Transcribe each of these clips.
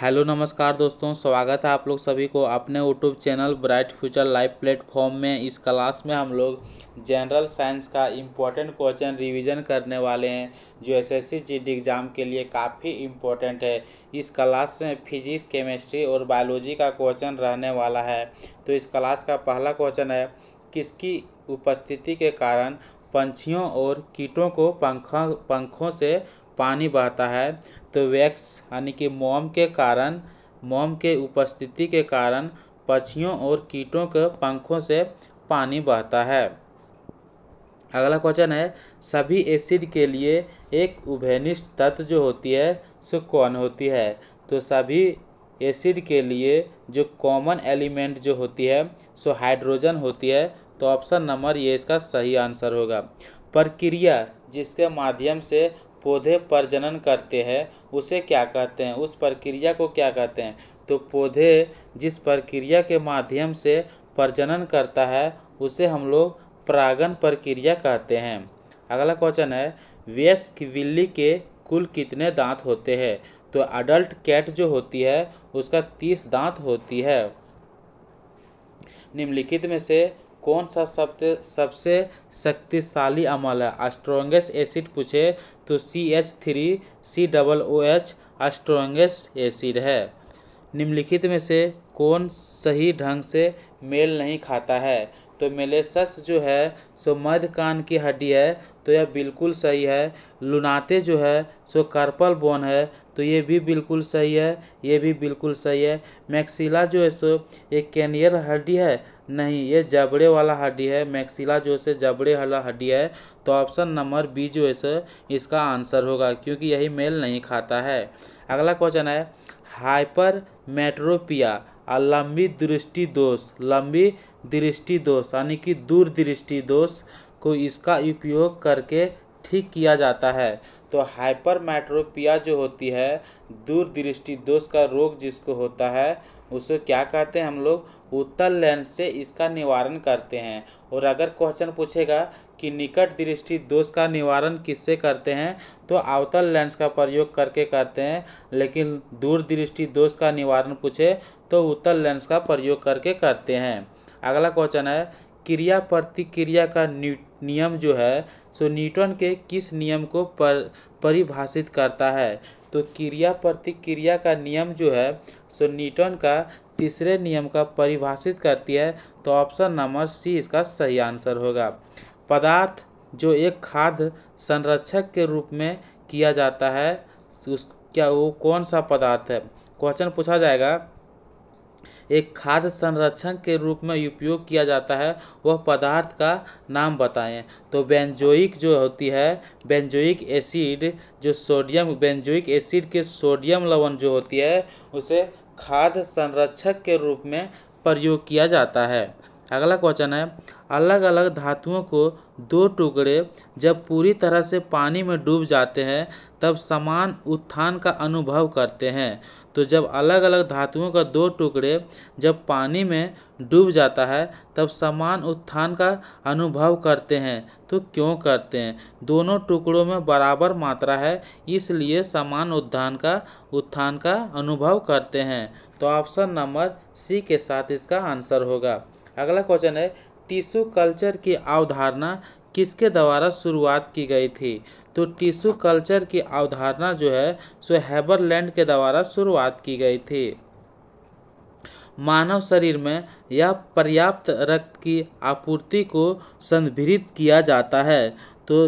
hello नमस्कार दोस्तों स्वागत है आप लोग सभी को अपने YouTube channel bright future live platform में इस क्लास में हम लोग जनरल साइंस का इम्पोर्टेंट क्वेश्चन रिवीजन करने वाले हैं जो एसएससी एस एग्ज़ाम के लिए काफ़ी इम्पोर्टेंट है इस क्लास में फिजिक्स केमिस्ट्री और बायोलॉजी का क्वेश्चन रहने वाला है तो इस क्लास का पहला क्वेश्चन है किसकी उपस्थिति के कारण पंछियों और कीटों को पंखा पंखों से पानी बहता है तो वैक्स यानी कि मोम के कारण मोम के उपस्थिति के कारण पक्षियों और कीटों के पंखों से पानी बहता है अगला क्वेश्चन है सभी एसिड के लिए एक उभयनिष्ठ तत्व जो होती है सो कौन होती है तो सभी एसिड के लिए जो कॉमन एलिमेंट जो होती है सो हाइड्रोजन होती है तो ऑप्शन नंबर ये इसका सही आंसर होगा प्रक्रिया जिसके माध्यम से पौधे प्रजनन करते हैं उसे क्या कहते हैं उस प्रक्रिया को क्या कहते हैं तो पौधे जिस प्रक्रिया के माध्यम से प्रजनन करता है उसे हम लोग परागण प्रक्रिया कहते हैं अगला क्वेश्चन है वयस्क बिल्ली के कुल कितने दांत होते हैं तो अडल्ट कैट जो होती है उसका तीस दांत होती है निम्नलिखित में से कौन सा सबसे सबसे शक्तिशाली अमल है स्ट्रोंगेस्ट एसिड पूछे तो C H three C double O H strongest acid है निम्नलिखित में से कौन सही ढंग से मेल नहीं खाता है तो मेलेसस जो है सो मध्य कान की हड्डी है तो यह बिल्कुल सही है लुनाते जो है सो कार्पल बोन है तो ये भी बिल्कुल सही है ये भी बिल्कुल सही है मैक्सिला जो है सो ये कैनियर हड्डी है नहीं ये जबड़े वाला हड्डी है मैक्सिला जो है जबड़े वाला हड्डी है तो ऑप्शन नंबर बी जो है सो इसका आंसर होगा क्योंकि यही मेल नहीं खाता है अगला क्वेश्चन है हाइपर मेट्रोपिया और लंबी दृष्टि दोष लंबी दृष्टि दोष यानी कि दूर दृष्टि दोष को इसका उपयोग करके ठीक किया जाता है तो हाइपरमेट्रोपिया जो होती है दूरदृष्टि दोष का रोग जिसको होता है उसे क्या कहते हैं हम लोग उत्तल लेंस से इसका निवारण करते हैं और अगर क्वेश्चन पूछेगा कि निकट दृष्टि दोष का निवारण किससे करते हैं तो अवतल लेंस का प्रयोग करके करते हैं लेकिन दूर दृष्टि दोष का निवारण पूछे तो उत्तल लेंस का प्रयोग करके करते हैं अगला क्वेश्चन है क्रिया प्रतिक्रिया का नियम जो है सो न्यूटन के किस नियम को पर परिभाषित करता है तो क्रिया प्रतिक्रिया का नियम जो है सो न्यूटन का तीसरे नियम का परिभाषित करती है तो ऑप्शन नंबर सी इसका सही आंसर होगा पदार्थ जो एक खाद्य संरक्षक के रूप में किया जाता है उस क्या वो कौन सा पदार्थ है क्वेश्चन पूछा जाएगा एक खाद्य संरक्षण के रूप में उपयोग किया जाता है वह पदार्थ का नाम बताएं तो बेंजोइक जो होती है बेंजोइक एसिड जो सोडियम बेंजोइक एसिड के सोडियम लवण जो होती है उसे खाद्य संरक्षक के रूप में प्रयोग किया जाता है अगला क्वेश्चन है अलग अलग धातुओं को दो टुकड़े जब पूरी तरह से पानी में डूब जाते हैं तब समान उत्थान का अनुभव करते हैं तो जब अलग अलग धातुओं का दो टुकड़े जब पानी में डूब जाता है तब समान उत्थान का अनुभव करते हैं तो क्यों करते हैं दोनों टुकड़ों में बराबर मात्रा है इसलिए समान उत्थान का उत्थान का अनुभव करते हैं तो ऑप्शन नंबर सी के साथ इसका आंसर होगा अगला क्वेश्चन है टिश्यू कल्चर की अवधारणा किसके द्वारा शुरुआत की गई थी तो टिश्यू कल्चर की अवधारणा जो है सो हैबरलैंड के द्वारा शुरुआत की गई थी मानव शरीर में यह पर्याप्त रक्त की आपूर्ति को संभिरित किया जाता है तो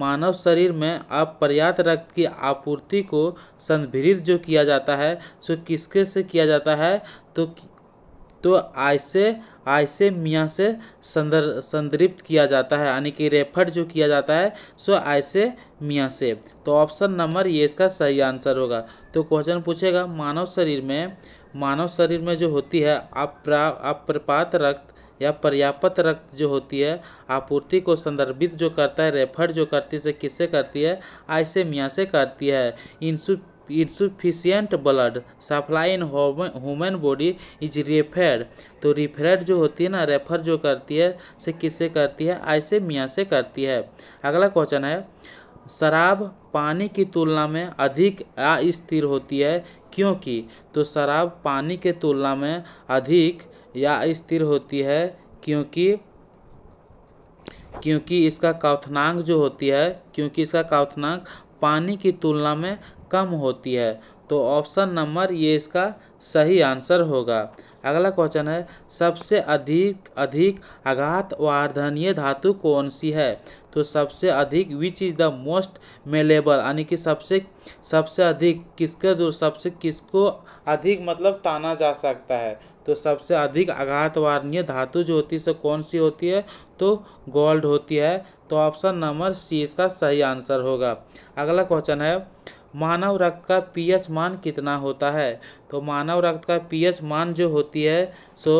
मानव शरीर में अब पर्याप्त रक्त की आपूर्ति को संभिरित जो किया जाता है सो किसके से किया जाता है तो तो ऐसे ऐसे मियाँ से संदर संदर्भित किया जाता है यानी कि रेफर जो किया जाता है सो ऐसे मियाँ से तो ऑप्शन नंबर ये इसका सही आंसर होगा तो क्वेश्चन पूछेगा मानव शरीर में मानव शरीर में जो होती है अप्रा अप्रपात रक्त या पर्याप्त रक्त जो होती है आपूर्ति को संदर्भित जो करता है रेफर जो करती है किससे करती है ऐसे मियाँ से करती है इंसु insufficient blood supply in human body is referred तो रिफरेड जो होती है ना रेफर जो करती है से किससे करती है ऐसे मियाँ से करती है अगला क्वेश्चन है शराब पानी की तुलना में अधिक अस्थिर होती है क्योंकि तो शराब पानी के तुलना में अधिक या स्थिर होती है क्योंकि क्योंकि इसका कावथनांक जो होती है क्योंकि इसका कावथनांक पानी की तुलना में कम होती है तो ऑप्शन नंबर ये इसका सही आंसर होगा अगला क्वेश्चन है सबसे अधिक अधिक आघात वार्धनीय धातु कौन सी है तो सबसे अधिक which is the most malleable यानी कि सबसे सबसे अधिक किसके दूर सबसे किसको अधिक मतलब ताना जा सकता है तो सबसे अधिक आघात वारणीय धातु जो होती है सो कौन सी होती है तो गोल्ड होती है तो ऑप्शन नंबर सी इसका सही आंसर होगा अगला क्वेश्चन है मानव रक्त का पीएच मान कितना होता है तो मानव रक्त का पीएच मान जो होती है so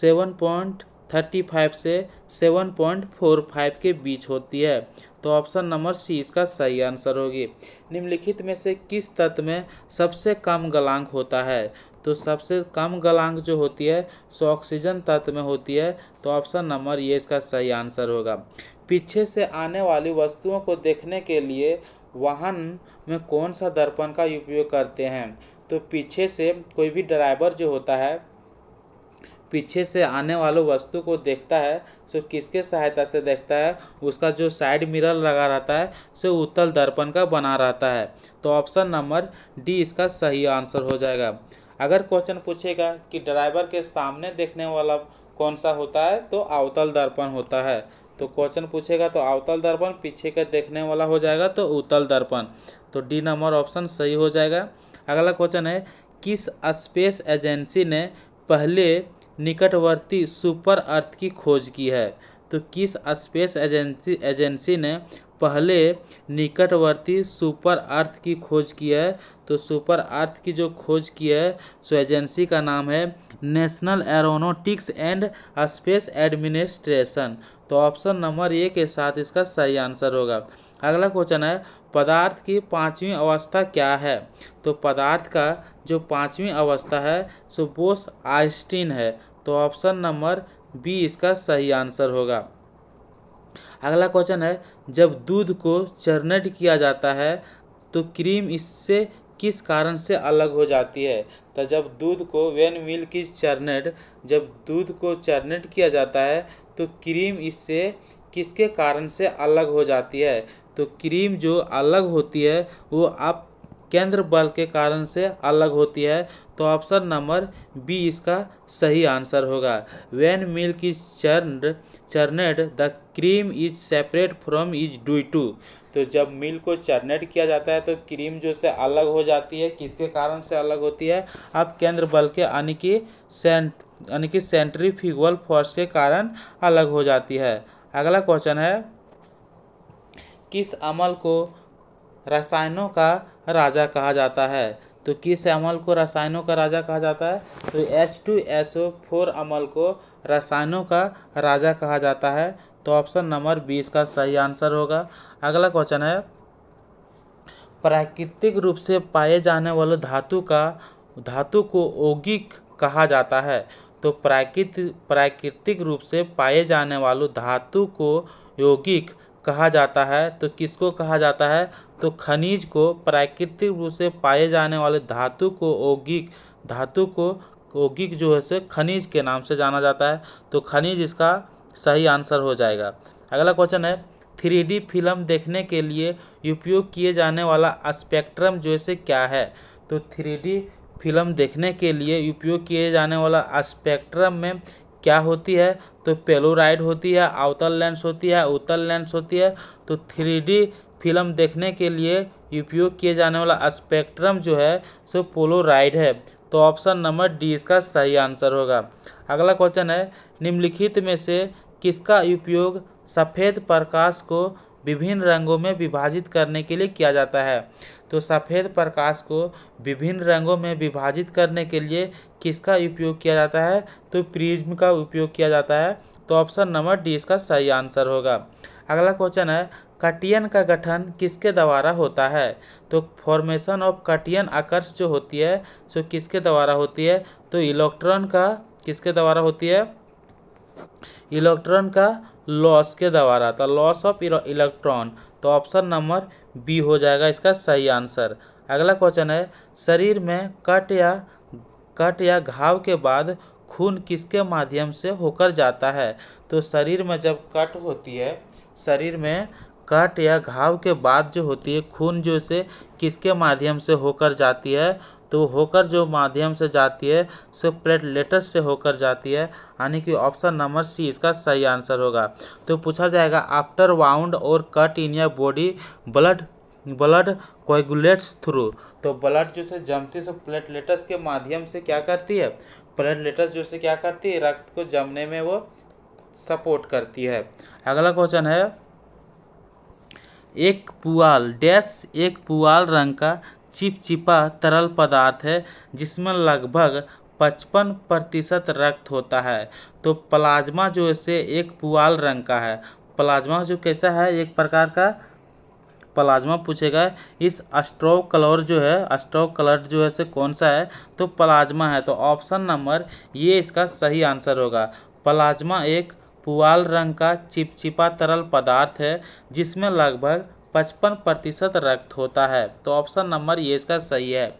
seven point thirty five से सेवन पॉइंट फोर फाइव के बीच होती है तो ऑप्शन नंबर सी इसका सही आंसर होगी निम्नलिखित में से किस तत्व में सबसे कम गलांक होता है तो सबसे कम गलांक जो होती है सो ऑक्सीजन तत्व में होती है तो ऑप्शन नंबर ये इसका सही आंसर होगा पीछे से आने वाली वस्तुओं को देखने के लिए वाहन में कौन सा दर्पण का उपयोग करते हैं तो पीछे से कोई भी ड्राइवर जो होता है पीछे से आने वाले वस्तु को देखता है सो किसके सहायता से देखता है उसका जो साइड मिरर लगा रहता है सो उत्तल दर्पण का बना रहता है तो ऑप्शन नंबर डी इसका सही आंसर हो जाएगा अगर क्वेश्चन पूछेगा कि ड्राइवर के सामने देखने वाला कौन सा होता है तो अवतल दर्पण होता है तो क्वेश्चन पूछेगा तो अवतल दर्पण पीछे का देखने वाला हो जाएगा तो उतल दर्पण तो डी नंबर ऑप्शन सही हो जाएगा अगला क्वेश्चन है किस स्पेस एजेंसी ने पहले निकटवर्ती सुपर अर्थ की खोज की है तो किस स्पेस एजेंसी एजेंसी ने पहले निकटवर्ती सुपर अर्थ की खोज की है तो सुपर अर्थ की जो खोज की है सो एजेंसी का नाम है National Aeronautics and Space Administration तो ऑप्शन नंबर ए के साथ इसका सही आंसर होगा अगला क्वेश्चन है पदार्थ की पांचवी अवस्था क्या है तो पदार्थ का जो पांचवी अवस्था है सो बोस आइस्टीन है तो ऑप्शन नंबर बी इसका सही आंसर होगा अगला क्वेश्चन है जब दूध को चरनेट किया जाता है तो क्रीम इससे किस कारण से अलग हो जाती है तो जब दूध को वेन मिल्क इज चरनेट जब दूध को चर्नेट किया जाता है तो क्रीम इससे किसके कारण से अलग हो जाती है तो क्रीम जो अलग होती है वो आप केंद्र बल के कारण से अलग होती है तो ऑप्शन नंबर बी इसका सही आंसर होगा when milk is churn churned the cream is separate from is due to तो जब मिल्क को चर्नेट किया जाता है तो क्रीम जो से अलग हो जाती है किसके कारण से अलग होती है अब केंद्र बल के यानी कि सेंट यानी कि सेंट्रीफ्यूगल फोर्स के कारण अलग हो जाती है अगला क्वेश्चन है किस अमल को रसायनों का राजा कहा जाता है तो किस अमल को रसायनों का राजा कहा जाता है तो H two S O four अमल को रसायनों का राजा कहा जाता है तो ऑप्शन नंबर बीस का सही आंसर होगा अगला क्वेश्चन है प्राकृतिक रूप से पाए जाने वाले धातु का धातु को औगिक कहा जाता है तो प्राकृतिक प्राकृतिक रूप से पाए जाने वालों धातु को यौगिक कहा जाता है तो किसको कहा जाता है तो खनिज को प्राकृतिक रूप से पाए जाने वाले धातु को यौगिक धातु को यौगिक जो है से खनिज के नाम से जाना जाता है तो खनिज इसका सही आंसर हो जाएगा अगला क्वेश्चन है थ्री डी फिल्म देखने के लिए उपयोग किए जाने वाला स्पेक्ट्रम जो है क्या है तो थ्री डी फिल्म देखने के लिए उपयोग किए जाने वाला स्पेक्ट्रम में क्या होती है तो पेलोराइड होती है अवतल लेंस होती है उत्तल लेंस होती है तो थ्री फिल्म देखने के लिए उपयोग किए जाने वाला स्पेक्ट्रम जो है सो पोलोराइड है तो ऑप्शन नंबर डी इसका सही आंसर होगा अगला क्वेश्चन है निम्नलिखित में से किसका उपयोग सफ़ेद प्रकाश को विभिन्न रंगों में विभाजित करने के लिए किया जाता है तो सफ़ेद प्रकाश को विभिन्न रंगों में विभाजित करने के लिए किसका उपयोग किया जाता है तो प्रिज्म का उपयोग किया जाता है तो ऑप्शन नंबर डी इसका सही आंसर होगा अगला क्वेश्चन है कटियन का गठन किसके द्वारा होता है तो फॉर्मेशन ऑफ कटियन आकर्ष जो होती है सो किसके द्वारा होती है तो इलेक्ट्रॉन का किसके द्वारा होती है इलेक्ट्रॉन का लॉस के द्वारा था तो लॉस ऑफ इलेक्ट्रॉन तो ऑप्शन नंबर बी हो जाएगा इसका सही आंसर अगला क्वेश्चन है शरीर में कट या कट या घाव के बाद खून किसके माध्यम से होकर जाता है तो शरीर में जब कट होती है शरीर में कट या घाव के बाद जो होती है खून जो से किसके माध्यम से होकर जाती है तो होकर जो माध्यम से जाती है सो प्लेटलेटस से होकर जाती है यानी कि ऑप्शन नंबर सी इसका सही आंसर होगा तो पूछा जाएगा after wound or cut in या body blood blood coagulates through तो ब्लड जो है जमती से प्लेटलेटस के माध्यम से क्या करती है प्लेटलेटस जो से क्या करती है रक्त को जमने में वो सपोर्ट करती है अगला क्वेश्चन है एक पुआल डैश एक पुआल रंग का चिपचिपा तरल पदार्थ है जिसमें लगभग पचपन प्रतिशत रक्त होता है तो प्लाज्मा जो इसे एक पुआल रंग का है प्लाज्मा जो कैसा है एक प्रकार का प्लाज्मा पूछेगा इस अस्ट्रोव कलर जो है अस्ट्रोव कलर जो है से कौन सा है तो प्लाज्मा है तो ऑप्शन नंबर ये इसका सही आंसर होगा प्लाज्मा एक पुआल रंग का चिपचिपा तरल पदार्थ है जिसमें लगभग पचपन प्रतिशत रक्त होता है तो ऑप्शन नंबर ये इसका सही है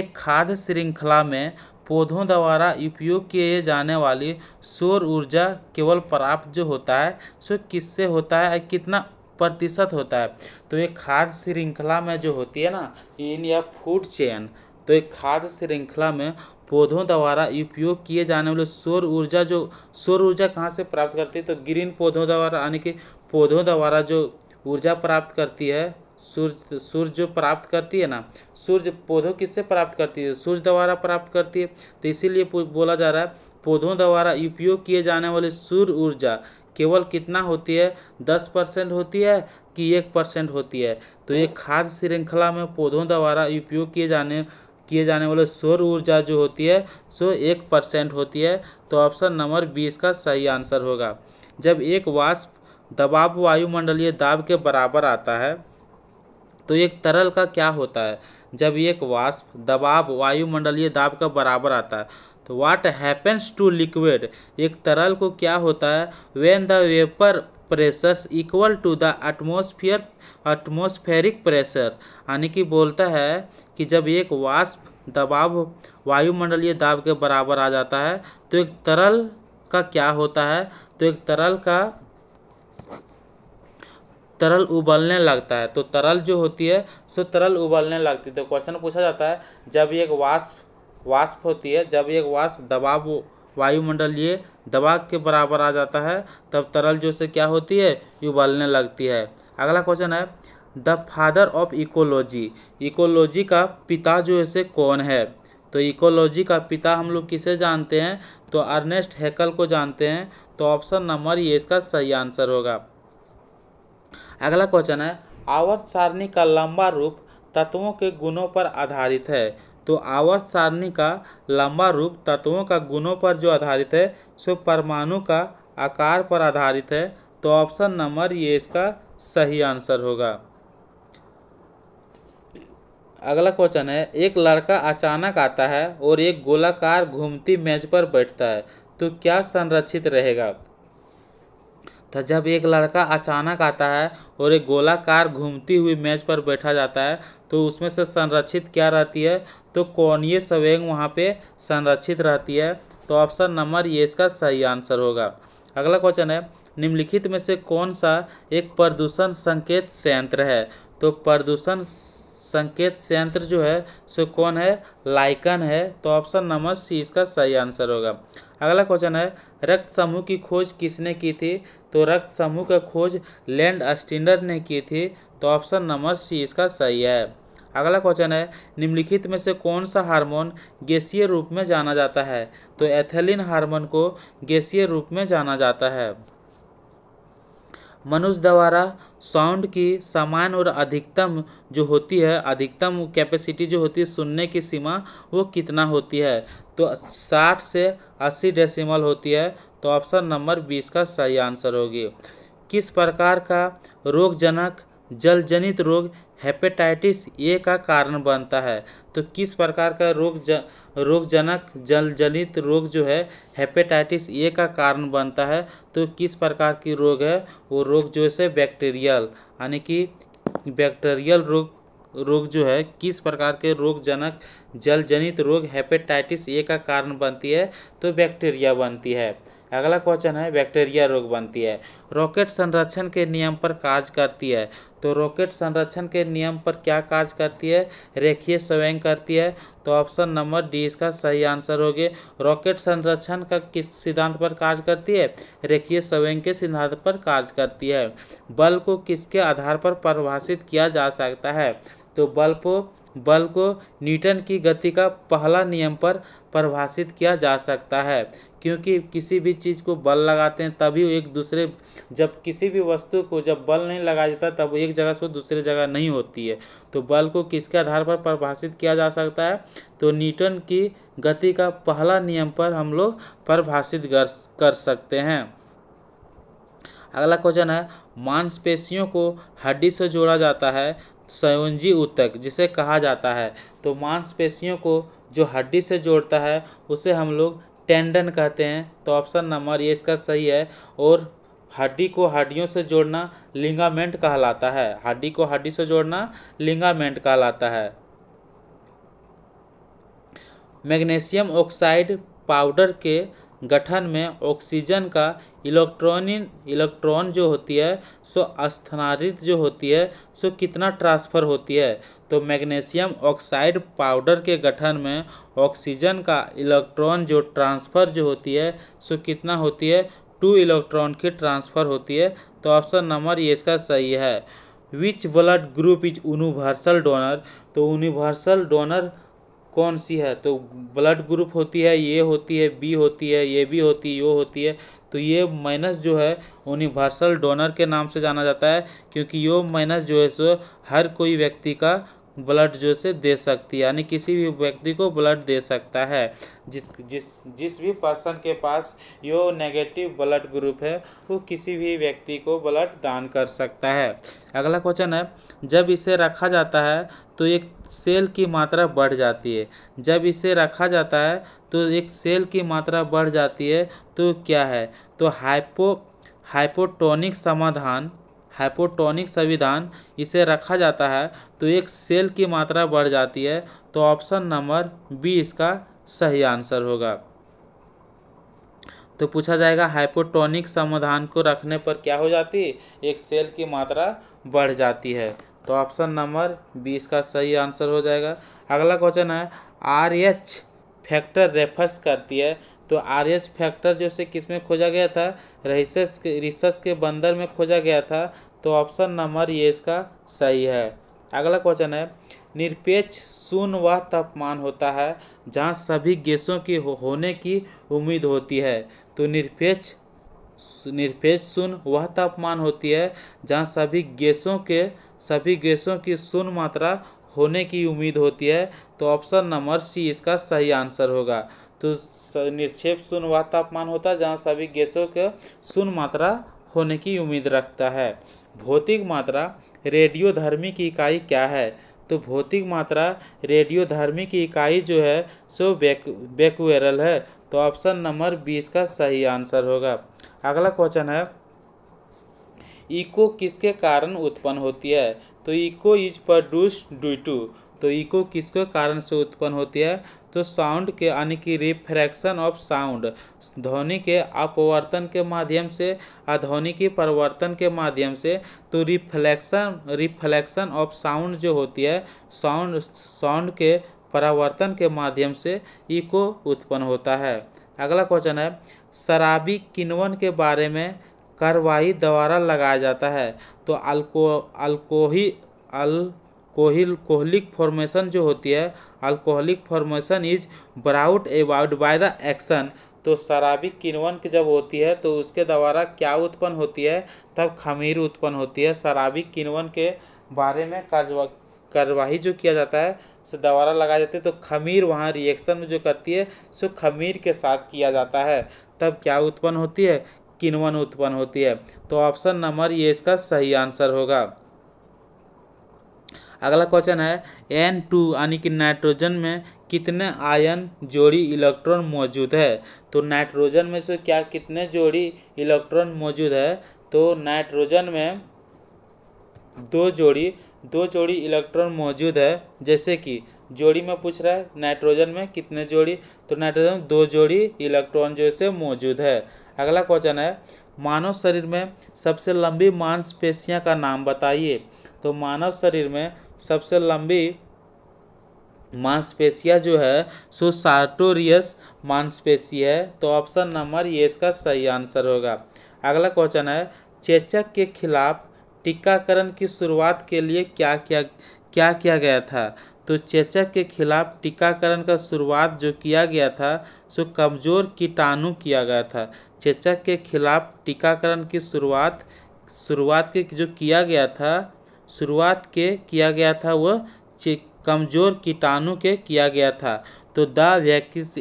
एक खाद्य श्रृंखला में पौधों द्वारा उपयोग किए जाने वाली सौर ऊर्जा केवल प्राप्त जो होता है सो किससे होता है कितना प्रतिशत होता है तो ये खाद्य श्रृंखला में जो होती है ना इन या फूड चेन तो एक खाद्य श्रृंखला में पौधों द्वारा उपयोग किए जाने वाले सौर ऊर्जा जो सौर ऊर्जा कहाँ से प्राप्त करती है तो ग्रीन पौधों द्वारा यानी कि पौधों द्वारा जो ऊर्जा प्राप्त करती है सूर्य सूर्य जो प्राप्त करती है ना सूर्य पौधों किससे प्राप्त करती है सूर्य द्वारा प्राप्त करती है तो इसीलिए बोला जा रहा है पौधों द्वारा उपयोग किए जाने वाले सूर्य ऊर्जा केवल कितना होती है दस परसेंट होती है कि एक परसेंट होती है तो ये खाद्य श्रृंखला में पौधों द्वारा उपयोग किए जाने किए जाने वाले सौर ऊर्जा जो होती है सो एक परसेंट होती है तो ऑप्शन नंबर बी इसका सही आंसर होगा जब एक वाष्प दबाव वायुमंडलीय दाब के बराबर आता है तो एक तरल का क्या होता है जब एक वाष्प दबाव वायुमंडलीय दाब का बराबर आता है तो वाट हैपन्स टू लिक्विड एक तरल को क्या होता है when the vapour pressure equal to the atmosphere atmospheric pressure यानी कि बोलता है कि जब एक वाष्प दबाव वायुमंडलीय दाब के बराबर आ जाता है तो एक तरल का क्या होता है तो एक तरल का तरल उबलने लगता है तो तरल जो होती है सो तरल उबलने लगती है तो क्वेश्चन पूछा जाता है जब एक वाष्प वाष्प होती है जब एक वाष्प दबाव वायुमंडलीय दबाव के बराबर आ जाता है तब तरल जो से क्या होती है उबलने लगती है अगला क्वेश्चन है the father of ecology ecology का पिता जो इसे कौन है तो इकोलॉजी का पिता हम लोग किसे जानते हैं तो अर्नेस्ट हैकल को जानते हैं तो ऑप्शन नंबर ये इसका सही आंसर होगा अगला क्वेश्चन है आवर्त सारणी का लंबा रूप तत्वों के गुणों पर आधारित है तो आवर्त सारणी का लंबा रूप तत्वों का गुणों पर जो आधारित है सो परमाणु का आकार पर आधारित है तो ऑप्शन नंबर ये इसका सही आंसर होगा अगला क्वेश्चन है एक लड़का अचानक आता है और एक गोलाकार घूमती मेज पर बैठता है तो क्या संरक्षित रहेगा था जब एक लड़का अचानक आता है और एक गोलाकार घूमती हुई मेज पर बैठा जाता है तो उसमें से संरक्षित क्या रहती है तो कौनीय सवेंग वहाँ पे संरक्षित रहती है तो ऑप्शन नंबर ये इसका सही आंसर होगा अगला क्वेश्चन है निम्नलिखित में से कौन सा एक प्रदूषण संकेत संयंत्र है तो प्रदूषण संकेत संयंत्र जो है सो कौन है लाइकन है तो ऑप्शन नंबर सी इसका सही आंसर होगा अगला क्वेश्चन है रक्त समूह की खोज किसने की थी तो रक्त समूह का खोज लैंड अस्टिंडर ने की थी तो ऑप्शन नंबर सी इसका सही है अगला क्वेश्चन है निम्नलिखित में से कौन सा हार्मोन गैसीय रूप में जाना जाता है तो एथेलिन हार्मोन को गैसीय रूप में जाना जाता है मनुष्य द्वारा साउंड की समान और अधिकतम जो होती है अधिकतम कैपेसिटी जो होती है सुनने की सीमा वो कितना होती है तो 60 से 80 डेसिमल होती है तो ऑप्शन नंबर बीस का सही आंसर होगी किस प्रकार का रोगजनक जलजनित रोग हेपेटाइटिस ए का कारण बनता है तो किस प्रकार का रोग ज रोगजनक जलजनित रोग जो है हेपेटाइटिस ए का कारण बनता है तो किस प्रकार की रोग है वो रोग जो है बैक्टीरियल यानी कि बैक्टीरियल रोग रोग जो है किस प्रकार के रोगजनक जलजनित रोग हेपेटाइटिस ए का कारण बनती है तो बैक्टीरिया बनती है अगला क्वेश्चन है बैक्टीरिया रोग बनती है रॉकेट संरक्षण के नियम पर काज करती है तो रॉकेट संरक्षण के नियम पर क्या काज करती है रेखीय स्वयं करती है तो ऑप्शन नंबर डी इसका सही आंसर हो गया रॉकेट संरक्षण का किस सिद्धांत पर काज करती है रेखीय स्वयं के सिद्धांत पर काज करती है बल को किसके आधार पर परिभाषित किया जा सकता है तो बल को बल को न्यूटन की गति का पहला नियम पर परिभाषित किया जा सकता है क्योंकि किसी भी चीज़ को बल लगाते हैं तभी एक दूसरे जब किसी भी वस्तु को जब बल नहीं लगाया जाता तब एक जगह से दूसरे जगह नहीं होती है तो बल को किसके आधार पर परिभाषित किया जा सकता है तो न्यूटन की गति का पहला नियम पर हम लोग परिभाषित कर सकते हैं अगला क्वेश्चन है मांसपेशियों को हड्डी से जोड़ा जाता है संयोजी उत्तक जिसे कहा जाता है तो मांसपेशियों को जो हड्डी से जोड़ता है उसे हम लोग टेंडन कहते हैं तो ऑप्शन नंबर ये इसका सही है और हड्डी को हड्डियों से जोड़ना लिंगामेंट कहलाता है हड्डी को हड्डी से जोड़ना लिंगामेंट कहलाता है मैग्नीशियम ऑक्साइड पाउडर के गठन में ऑक्सीजन का इलेक्ट्रॉनिन इलेक्ट्रॉन जो होती है सो स्थानांतरित जो होती है सो कितना ट्रांसफ़र होती है तो मैग्नीशियम ऑक्साइड पाउडर के गठन में ऑक्सीजन का इलेक्ट्रॉन जो ट्रांसफ़र जो होती है सो कितना होती है टू इलेक्ट्रॉन की ट्रांसफ़र होती है तो ऑप्शन नंबर ये इसका सही है which blood group is universal donor तो यूनिवर्सल डोनर कौन सी है तो ब्लड ग्रुप होती है ये होती है बी होती है ये भी होती है यो होती है तो ये माइनस जो है यूनिवर्सल डोनर के नाम से जाना जाता है क्योंकि यो माइनस जो है सो हर कोई व्यक्ति का ब्लड जो से दे सकती है यानी किसी भी व्यक्ति को ब्लड दे सकता है जिस जिस जिस भी पर्सन के पास यो नेगेटिव ब्लड ग्रुप है वो किसी भी व्यक्ति को ब्लड दान कर सकता है अगला क्वेश्चन है जब इसे रखा जाता है तो एक सेल की मात्रा बढ़ जाती है जब इसे रखा जाता है तो एक सेल की मात्रा बढ़ जाती है तो क्या है तो हाइपो हाइपोटोनिक समाधान हाइपोटोनिक संविधान इसे रखा जाता है तो एक सेल की मात्रा बढ़ जाती है तो ऑप्शन नंबर बी इसका सही आंसर होगा तो पूछा जाएगा हाइपोटोनिक समाधान को रखने पर क्या हो जाती एक सेल की मात्रा बढ़ जाती है तो ऑप्शन नंबर बी इसका सही आंसर हो जाएगा अगला क्वेश्चन है आर एच फैक्टर रेफर्स करती है तो आर एच फैक्टर जो से किस में खोजा गया था रिसर्स के रिसर्स के बंदर में खोजा गया था तो ऑप्शन नंबर ये इसका सही है अगला क्वेश्चन है निरपेक्ष शून्य वह तापमान होता है जहाँ सभी गैसों की हो, होने की उम्मीद होती है तो निरपेक्ष निरपेक्ष शून्य वह तापमान होती है जहाँ सभी गैसों के सभी गैसों की शून्य मात्रा होने की उम्मीद होती है तो ऑप्शन नंबर सी इसका सही आंसर होगा तो निक्षेप शून्य वह तापमान होता है जहाँ सभी गैसों के शून्य मात्रा होने की उम्मीद रखता है भौतिक मात्रा रेडियोधर्मी की इकाई क्या है तो भौतिक मात्रा रेडियोधर्मी की इकाई जो है सो बेक है तो ऑप्शन नंबर बीस का सही आंसर होगा अगला क्वेश्चन है इको किसके कारण उत्पन्न होती है तो echo is produce due to तो इको किसके कारण से उत्पन्न होती है तो साउंड के यानी कि रिफ्रैक्शन ऑफ साउंड ध्वनि के अपवर्तन के माध्यम से या ध्वनि के परिवर्तन के माध्यम से तो रिफ्लेक्शन रिफ्लेक्शन ऑफ साउंड जो होती है साउंड साउंड के परावर्तन के माध्यम से इको उत्पन्न होता है अगला क्वेश्चन है शराबी किनवन के बारे में कार्रवाई द्वारा लगाया जाता है तो अल्को अल्कोही अल कोहिल कोहलिक फॉर्मेशन जो होती है alcoholic formation is brought about by the action तो शराबिक किनवन की जब होती है तो उसके द्वारा क्या उत्पन्न होती है तब खमीर उत्पन्न होती है शराबिक किनवन के बारे में कार्यवा कार्यवाही जो किया जाता है से दोबारा लगाया जाते है तो खमीर वहाँ रिएक्शन में जो करती है सो खमीर के साथ किया जाता है तब क्या उत्पन्न होती है किनवन उत्पन्न होती है तो ऑप्शन नंबर ये इसका सही आंसर होगा अगला क्वेश्चन है एन टू यानी कि नाइट्रोजन में कितने आयन जोड़ी इलेक्ट्रॉन मौजूद है तो नाइट्रोजन में से क्या कितने जोड़ी इलेक्ट्रॉन मौजूद है तो नाइट्रोजन में दो जोड़ी दो जोड़ी इलेक्ट्रॉन मौजूद है जैसे कि जोड़ी में पूछ रहा है नाइट्रोजन में कितने जोड़ी तो नाइट्रोजन में दो जोड़ी इलेक्ट्रॉन जो है मौजूद है अगला क्वेश्चन है मानव शरीर में सबसे लंबी मांसपेशियां का नाम बताइए तो मानव शरीर में सबसे लंबी मांसपेशिया जो है सो सार्टोरियस मांसपेशी है तो ऑप्शन नंबर ये इसका सही आंसर होगा अगला क्वेश्चन है चेचक के खिलाफ टीकाकरण की शुरुआत के लिए क्या क्या क्या किया गया था तो चेचक के खिलाफ टीकाकरण का शुरुआत जो किया गया था सो कमज़ोर कीटाणु किया गया था चेचक के खिलाफ टीकाकरण की शुरुआत शुरुआत के जो किया गया था शुरुआत के किया गया था वह कमज़ोर कीटाणु के किया गया था तो the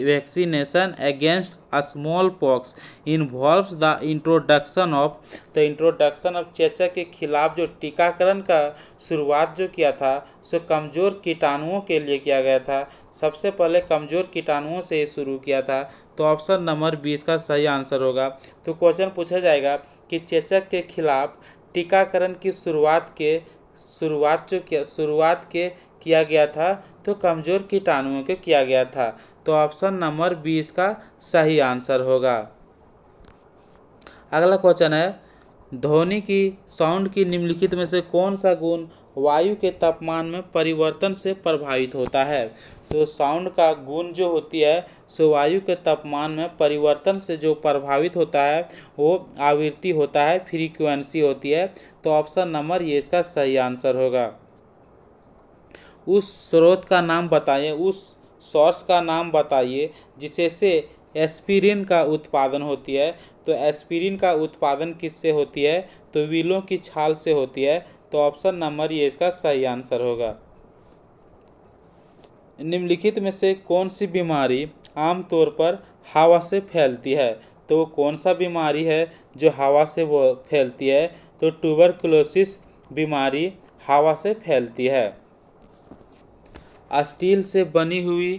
vaccination against smallpox involves the introduction of the introduction of चेचक के खिलाफ जो टीकाकरण का शुरुआत जो किया था सो कमज़ोर कीटाणुओं के लिए किया गया था सबसे पहले कमज़ोर कीटाणुओं से शुरू किया था तो ऑप्शन नंबर बीस का सही आंसर होगा तो क्वेश्चन पूछा जाएगा कि चेचक के खिलाफ टीकाकरण की शुरुआत के शुरुआत जो किया शुरुआत के किया गया था तो कमज़ोर कीटाणुओं के किया गया था तो ऑप्शन नंबर बीस का सही आंसर होगा अगला क्वेश्चन है ध्वनि की साउंड की निम्नलिखित में से कौन सा गुण वायु के तापमान में परिवर्तन से प्रभावित होता है तो साउंड का गुण जो होती है सो वायु के तापमान में परिवर्तन से जो प्रभावित होता है वो आवृत्ति होता है फ्रीक्वेंसी होती है तो ऑप्शन नंबर ये इसका सही आंसर होगा उस स्रोत का नाम बताइए उस सॉर्स का नाम बताइए जिसे से एस्पिरिन का उत्पादन होती है तो एस्पिरिन का उत्पादन किससे होती है तो विलों की छाल से होती है तो ऑप्शन नंबर ये इसका सही आंसर होगा निम्नलिखित में से कौन सी बीमारी आमतौर पर हवा से फैलती है तो वो कौन सा बीमारी है जो हवा से वो फैलती है तो ट्यूबरकुलोसिस बीमारी हवा से फैलती है स्टील से बनी हुई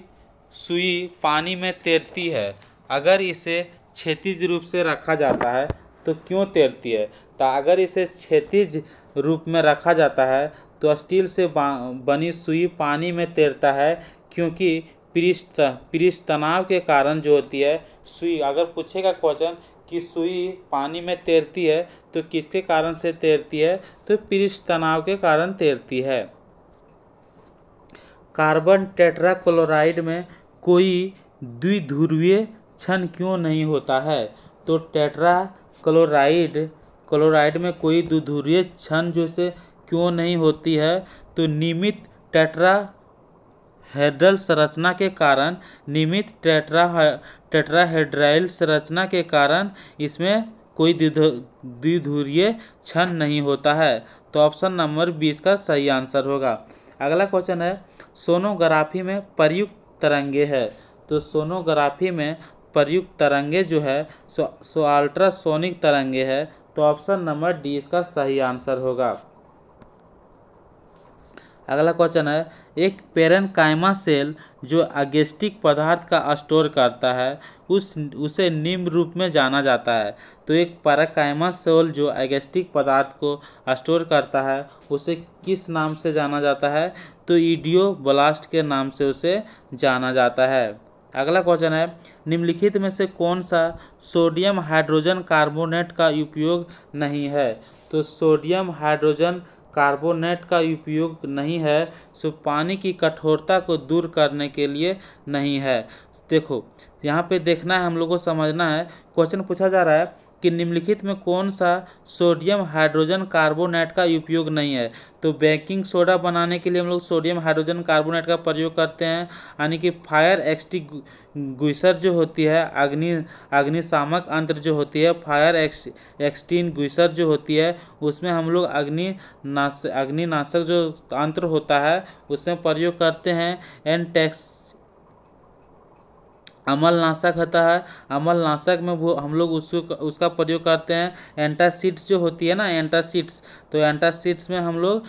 सुई पानी में तैरती है अगर इसे क्षतिज रूप से रखा जाता है तो क्यों तैरती है तो अगर इसे क्षतिज रूप में रखा जाता है तो स्टील से बनी सुई पानी में तैरता है क्योंकि पृष्ठ पृष्ठ तनाव के कारण जो होती है सुई अगर पूछेगा क्वेश्चन कि सुई पानी में तैरती है तो किसके कारण से तैरती है तो पृष्ठ तनाव के कारण तैरती है कार्बन टेट्राक्लोराइड में कोई द्विध्रुवीय क्षण क्यों नहीं होता है तो टेट्रा क्लोराइड क्लोराइड में कोई द्विध्रुवीय क्षण जो से क्यों नहीं होती है तो नियमित टेट्रा हेड्रल संरचना के कारण नियमित टेट्रा टेट्राहेड्राइल संरचना के कारण इसमें कोई द्विधुरीय क्षण नहीं होता है तो ऑप्शन नंबर बीस का सही आंसर होगा अगला क्वेश्चन है सोनोग्राफी में प्रयुक्त तरंगे है तो सोनोग्राफी में प्रयुक्त तरंगे जो है सो सो अल्ट्रासोनिक तरंगे है तो ऑप्शन नंबर डी इसका सही आंसर होगा अगला क्वेश्चन है एक पेरन कायमा सेल जो अगेस्टिक पदार्थ का स्टोर करता है उस उसे निम्न रूप में जाना जाता है तो एक सोल जो एगेस्टिक पदार्थ को स्टोर करता है उसे किस नाम से जाना जाता है तो ईडियो ब्लास्ट के नाम से उसे जाना जाता है अगला क्वेश्चन है निम्नलिखित में से कौन सा सोडियम हाइड्रोजन कार्बोनेट का उपयोग नहीं है तो सोडियम हाइड्रोजन कार्बोनेट का उपयोग नहीं है सो पानी की कठोरता को दूर करने के लिए नहीं है देखो यहाँ पे देखना है हम लोग को समझना है क्वेश्चन पूछा जा रहा है कि निम्नलिखित में कौन सा सोडियम हाइड्रोजन कार्बोनेट का उपयोग नहीं है तो बेकिंग सोडा बनाने के लिए हम लोग सोडियम हाइड्रोजन कार्बोनेट का प्रयोग करते हैं यानी कि फायर एक्सटिंग गुइसर जो होती है अग्नि अग्निशामक अंत्र जो होती है फायर एक्स एक्सटीन गुइसर जो होती है उसमें हम लोग अग्नि नाश अग्निनाशक जो अंतर होता है उसमें प्रयोग करते हैं एंड टैक्स अमल नाशक होता है अमल नाशक में वो हम लोग उसको उसका प्रयोग करते हैं एंटासीड्स जो होती है ना एंटासीड्स तो एंटासिड्स में हम लोग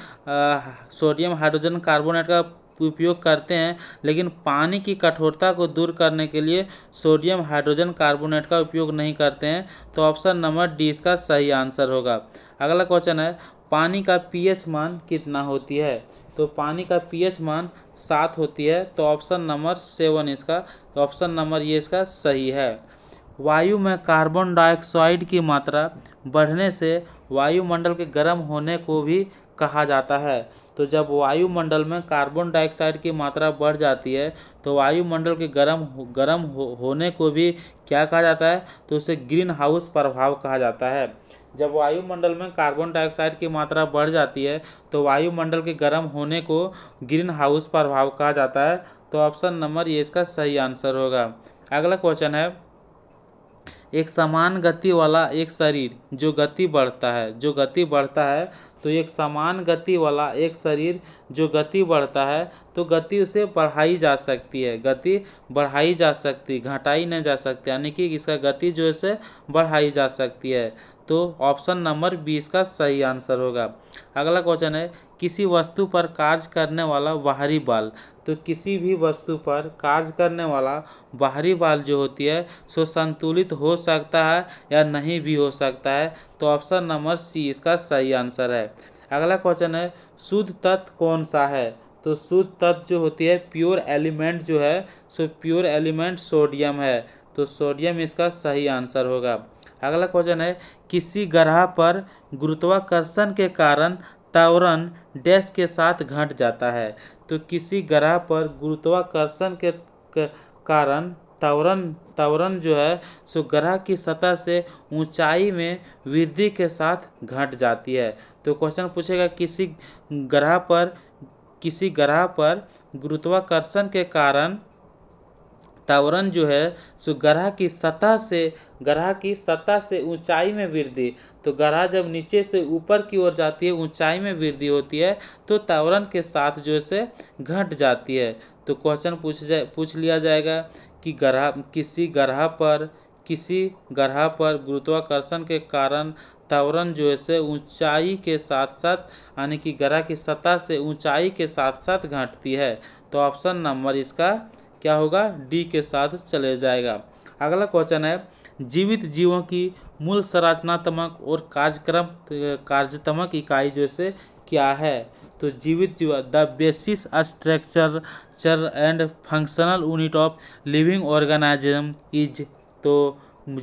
सोडियम हाइड्रोजन कार्बोनेट का उपयोग करते हैं लेकिन पानी की कठोरता को दूर करने के लिए सोडियम हाइड्रोजन कार्बोनेट का उपयोग नहीं करते हैं तो ऑप्शन नंबर डी इसका सही आंसर होगा अगला क्वेश्चन है पानी का पीएच मान कितना होती है तो पानी का पीएच मान सात होती है तो ऑप्शन नंबर सेवन इसका तो ऑप्शन नंबर ये इसका सही है वायु में कार्बन डाइऑक्साइड की मात्रा बढ़ने से वायुमंडल के गर्म होने को भी कहा जाता है तो जब वायुमंडल में कार्बन डाइऑक्साइड की मात्रा बढ़ जाती है तो वायुमंडल के गर्म गर्म हो, होने को भी क्या कहा जाता है तो उसे ग्रीन हाउस प्रभाव कहा जाता है जब वायुमंडल में कार्बन डाइऑक्साइड की मात्रा बढ़ जाती है तो वायुमंडल के गर्म होने को ग्रीन हाउस प्रभाव कहा जाता है तो ऑप्शन नंबर ये इसका सही आंसर होगा अगला क्वेश्चन है एक समान गति वाला एक शरीर जो गति बढ़ता है जो गति बढ़ता है तो एक समान गति वाला एक शरीर जो गति बढ़ता है तो गति उसे बढ़ाई जा सकती है गति बढ़ाई जा सकती घटाई नहीं जा सकती यानी कि इसका गति जो है बढ़ाई जा सकती है तो ऑप्शन नंबर बी इसका सही आंसर होगा अगला क्वेश्चन है किसी वस्तु पर कार्य करने वाला बाहरी बल तो किसी भी वस्तु पर कार्य करने वाला बाहरी बल जो होती है सो संतुलित हो सकता है या नहीं भी हो सकता है तो ऑप्शन नंबर सी इसका सही आंसर है अगला क्वेश्चन है शुद्ध तत्व कौन सा है तो शुद्ध तत्व जो होती है प्योर एलिमेंट जो है सो प्योर एलिमेंट सोडियम है तो सोडियम इसका सही आंसर होगा अगला क्वेश्चन है किसी ग्रह पर गुरुत्वाकर्षण के कारण तावरण डैश के साथ घट जाता है तो किसी ग्रह पर गुरुत्वाकर्षण के कारण तवरण तवरण जो है सो ग्रह की सतह से ऊंचाई में वृद्धि के साथ घट जाती है तो क्वेश्चन पूछेगा किसी ग्रह पर किसी ग्रह पर गुरुत्वाकर्षण के कारण तावरण जो है सो ग्रह की सतह से ग्रह की सतह से ऊंचाई में वृद्धि तो ग्रह जब नीचे से ऊपर की ओर जाती है ऊंचाई में वृद्धि होती है तो त्वरण के साथ जो है घट जाती है तो क्वेश्चन पूछ जाए पूछ लिया जाएगा कि ग्रह किसी ग्रह पर किसी ग्रह पर गुरुत्वाकर्षण के कारण त्वरण जो है ऊंचाई के साथ साथ यानी कि ग्रह की सतह से ऊंचाई के साथ साथ घटती है तो ऑप्शन नंबर इसका क्या होगा डी के साथ चले जाएगा अगला क्वेश्चन है जीवित जीवों की मूल संरचनात्मक और कार्यक्रम कार्यत्मक इकाई जैसे क्या है तो जीवित जीव द बेसिस स्ट्रक्चर चर and functional unit of living organism is तो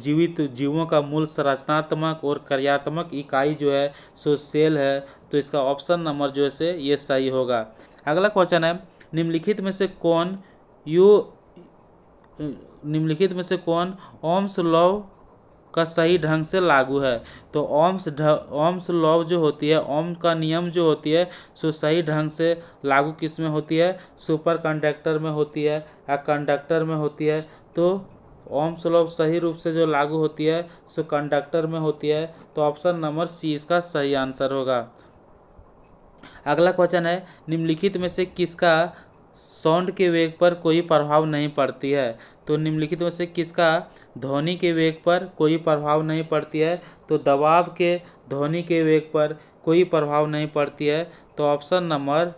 जीवित जीवों का मूल संरचनात्मक और क्रियात्मक इकाई जो है सो सेल है तो इसका ऑप्शन नंबर जो है ये सही होगा अगला क्वेश्चन है निम्नलिखित में से कौन यू निम्नलिखित में से कौन ओम्स लॉ का सही ढंग से लागू है तो ओम्स ओम्स लॉ जो होती है ओम का नियम जो होती है सो सही ढंग से लागू किस में होती है सुपर कंडक्टर में होती है या कंडक्टर में होती है तो ओम्स लॉ सही रूप से जो लागू होती है सो कंडक्टर में होती है तो ऑप्शन नंबर सी इसका सही आंसर होगा अगला क्वेश्चन है निम्नलिखित में से किसका साउंड के वेग पर कोई प्रभाव नहीं पड़ती है तो निम्नलिखित में से किसका ध्वनि के वेग पर कोई प्रभाव नहीं पड़ती है तो दबाव के ध्वनि के वेग पर कोई प्रभाव नहीं पड़ती है तो ऑप्शन नंबर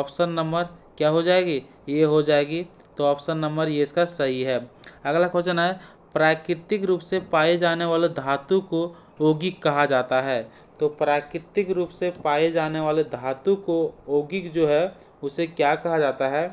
ऑप्शन नंबर क्या हो जाएगी ये हो जाएगी तो ऑप्शन नंबर ये इसका सही है अगला क्वेश्चन है प्राकृतिक रूप से पाए जाने वाले धातु को ओगिक कहा जाता है तो प्राकृतिक रूप से पाए जाने वाले धातु को ओगिक जो है उसे क्या कहा जाता है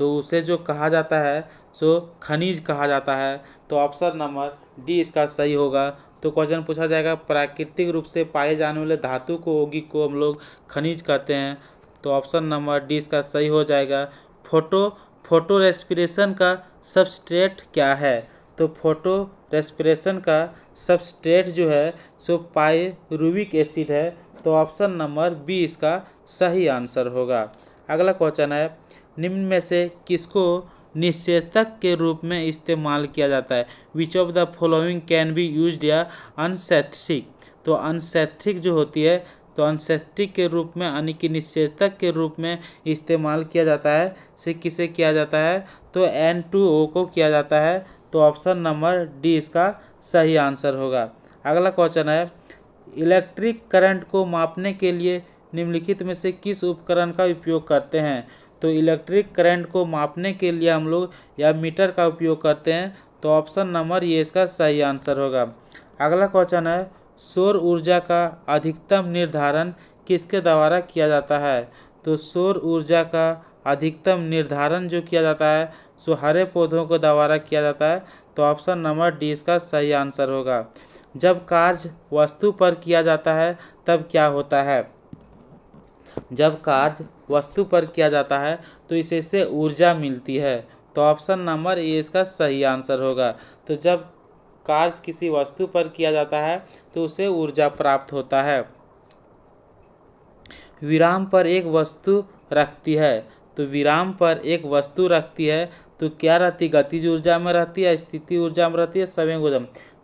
तो उसे जो कहा जाता है सो खनिज कहा जाता है तो ऑप्शन नंबर डी इसका सही होगा तो क्वेश्चन पूछा जाएगा प्राकृतिक रूप से पाए जाने वाले धातु को ओगी को हम लोग खनिज कहते हैं तो ऑप्शन नंबर डी इसका सही हो जाएगा फोटो फोटो रेस्पिरेशन का सबस्ट्रेट क्या है तो फोटो रेस्पिरेशन का सबस्ट्रेट जो है सो पायरूविक एसिड है तो ऑप्शन नंबर बी इसका सही आंसर होगा अगला क्वेश्चन है निम्न में से किसको निषेधक के रूप में इस्तेमाल किया जाता है which of the following can be use या अनसेथिक तो अनसेथिक जो होती है तो अनसेथिक के रूप में यानी कि निषेधक के रूप में इस्तेमाल किया जाता है से किसे किया जाता है तो एन टू ओ को किया जाता है तो ऑप्शन नंबर डी इसका सही आंसर होगा अगला क्वेश्चन है इलेक्ट्रिक करंट को मापने के लिए निम्नलिखित में से किस उपकरण का उपयोग करते हैं तो इलेक्ट्रिक करंट को मापने के लिए हम लोग या मीटर का उपयोग करते हैं तो ऑप्शन नंबर ये इसका सही आंसर होगा अगला क्वेश्चन है सौर ऊर्जा का अधिकतम निर्धारण किसके द्वारा किया जाता है तो सौर ऊर्जा का अधिकतम निर्धारण जो किया जाता है सो हरे पौधों के द्वारा किया जाता है तो ऑप्शन नंबर डी इसका सही आंसर होगा जब कार्य वस्तु पर किया जाता है तब क्या होता है जब कार्य वस्तु पर किया जाता है तो इससे ऊर्जा मिलती है तो ऑप्शन नंबर ए इसका सही आंसर होगा तो जब कार्य किसी वस्तु पर किया जाता है तो उसे ऊर्जा प्राप्त होता है विराम पर एक वस्तु रखती है तो विराम पर एक वस्तु रखती है तो क्या रहती गतिज ऊर्जा में रहती है स्थिति ऊर्जा में रहती है सवें ऊर्जा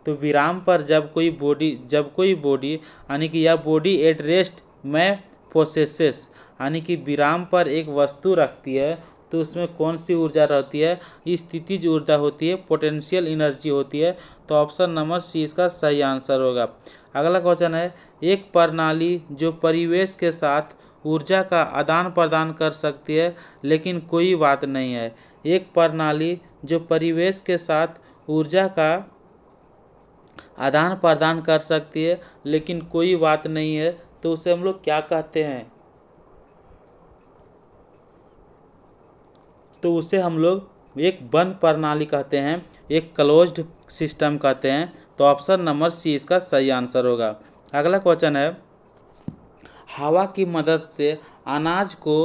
तो विराम पर जब कोई बॉडी जब कोई बॉडी यानी कि यह बॉडी एट रेस्ट में पोसेसेस यानी कि विराम पर एक वस्तु रखती है तो उसमें कौन सी ऊर्जा रहती है स्थिति जो ऊर्जा होती है पोटेंशियल एनर्जी होती है तो ऑप्शन नंबर सी इसका सही आंसर होगा अगला क्वेश्चन है एक प्रणाली जो परिवेश के साथ ऊर्जा का आदान प्रदान कर सकती है लेकिन कोई बात नहीं है एक प्रणाली जो परिवेश के साथ ऊर्जा का आदान प्रदान कर सकती है लेकिन कोई बात नहीं है तो उसे हम लोग क्या कहते हैं तो उसे हम लोग एक बंद प्रणाली कहते हैं एक क्लोज्ड सिस्टम कहते हैं तो ऑप्शन नंबर सी इसका सही आंसर होगा अगला क्वेश्चन है हवा की मदद से अनाज को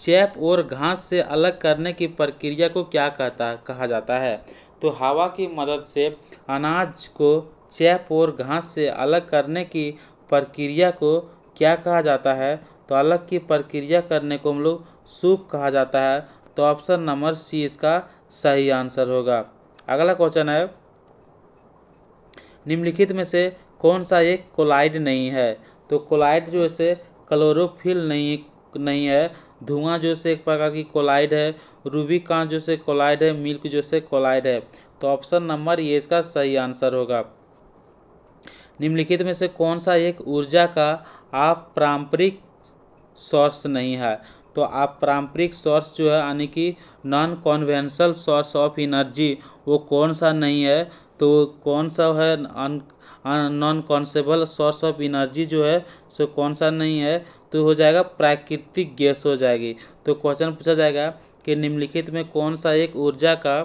चैप और घास से अलग करने की प्रक्रिया को क्या कहता कहा जाता है तो हवा की मदद से अनाज को चैप और घास से अलग करने की प्रक्रिया को क्या कहा जाता है तो अलग की प्रक्रिया करने को हम लोग सूप कहा जाता है तो ऑप्शन नंबर सी इसका सही आंसर होगा अगला क्वेश्चन है निम्नलिखित में से कौन सा एक कोलाइड नहीं है तो कोलाइड जो है क्लोरोफिल नहीं नहीं है धुआं जो से एक प्रकार की कोलाइड है रूबी कांच जो से कोलाइड है मिल्क जो से कोलाइड है तो ऑप्शन नंबर ये इसका सही आंसर होगा निम्नलिखित में से कौन सा एक ऊर्जा का पारंपरिक सोर्स नहीं है तो आप पारंपरिक सोर्स जो है यानी कि non conventional source of energy वो कौन सा नहीं है तो कौन सा है नॉन कॉन्सेबल सोर्स ऑफ एनर्जी जो है सो कौन सा नहीं है तो हो जाएगा प्राकृतिक गैस हो जाएगी तो क्वेश्चन पूछा जाएगा कि निम्नलिखित में कौन सा एक ऊर्जा का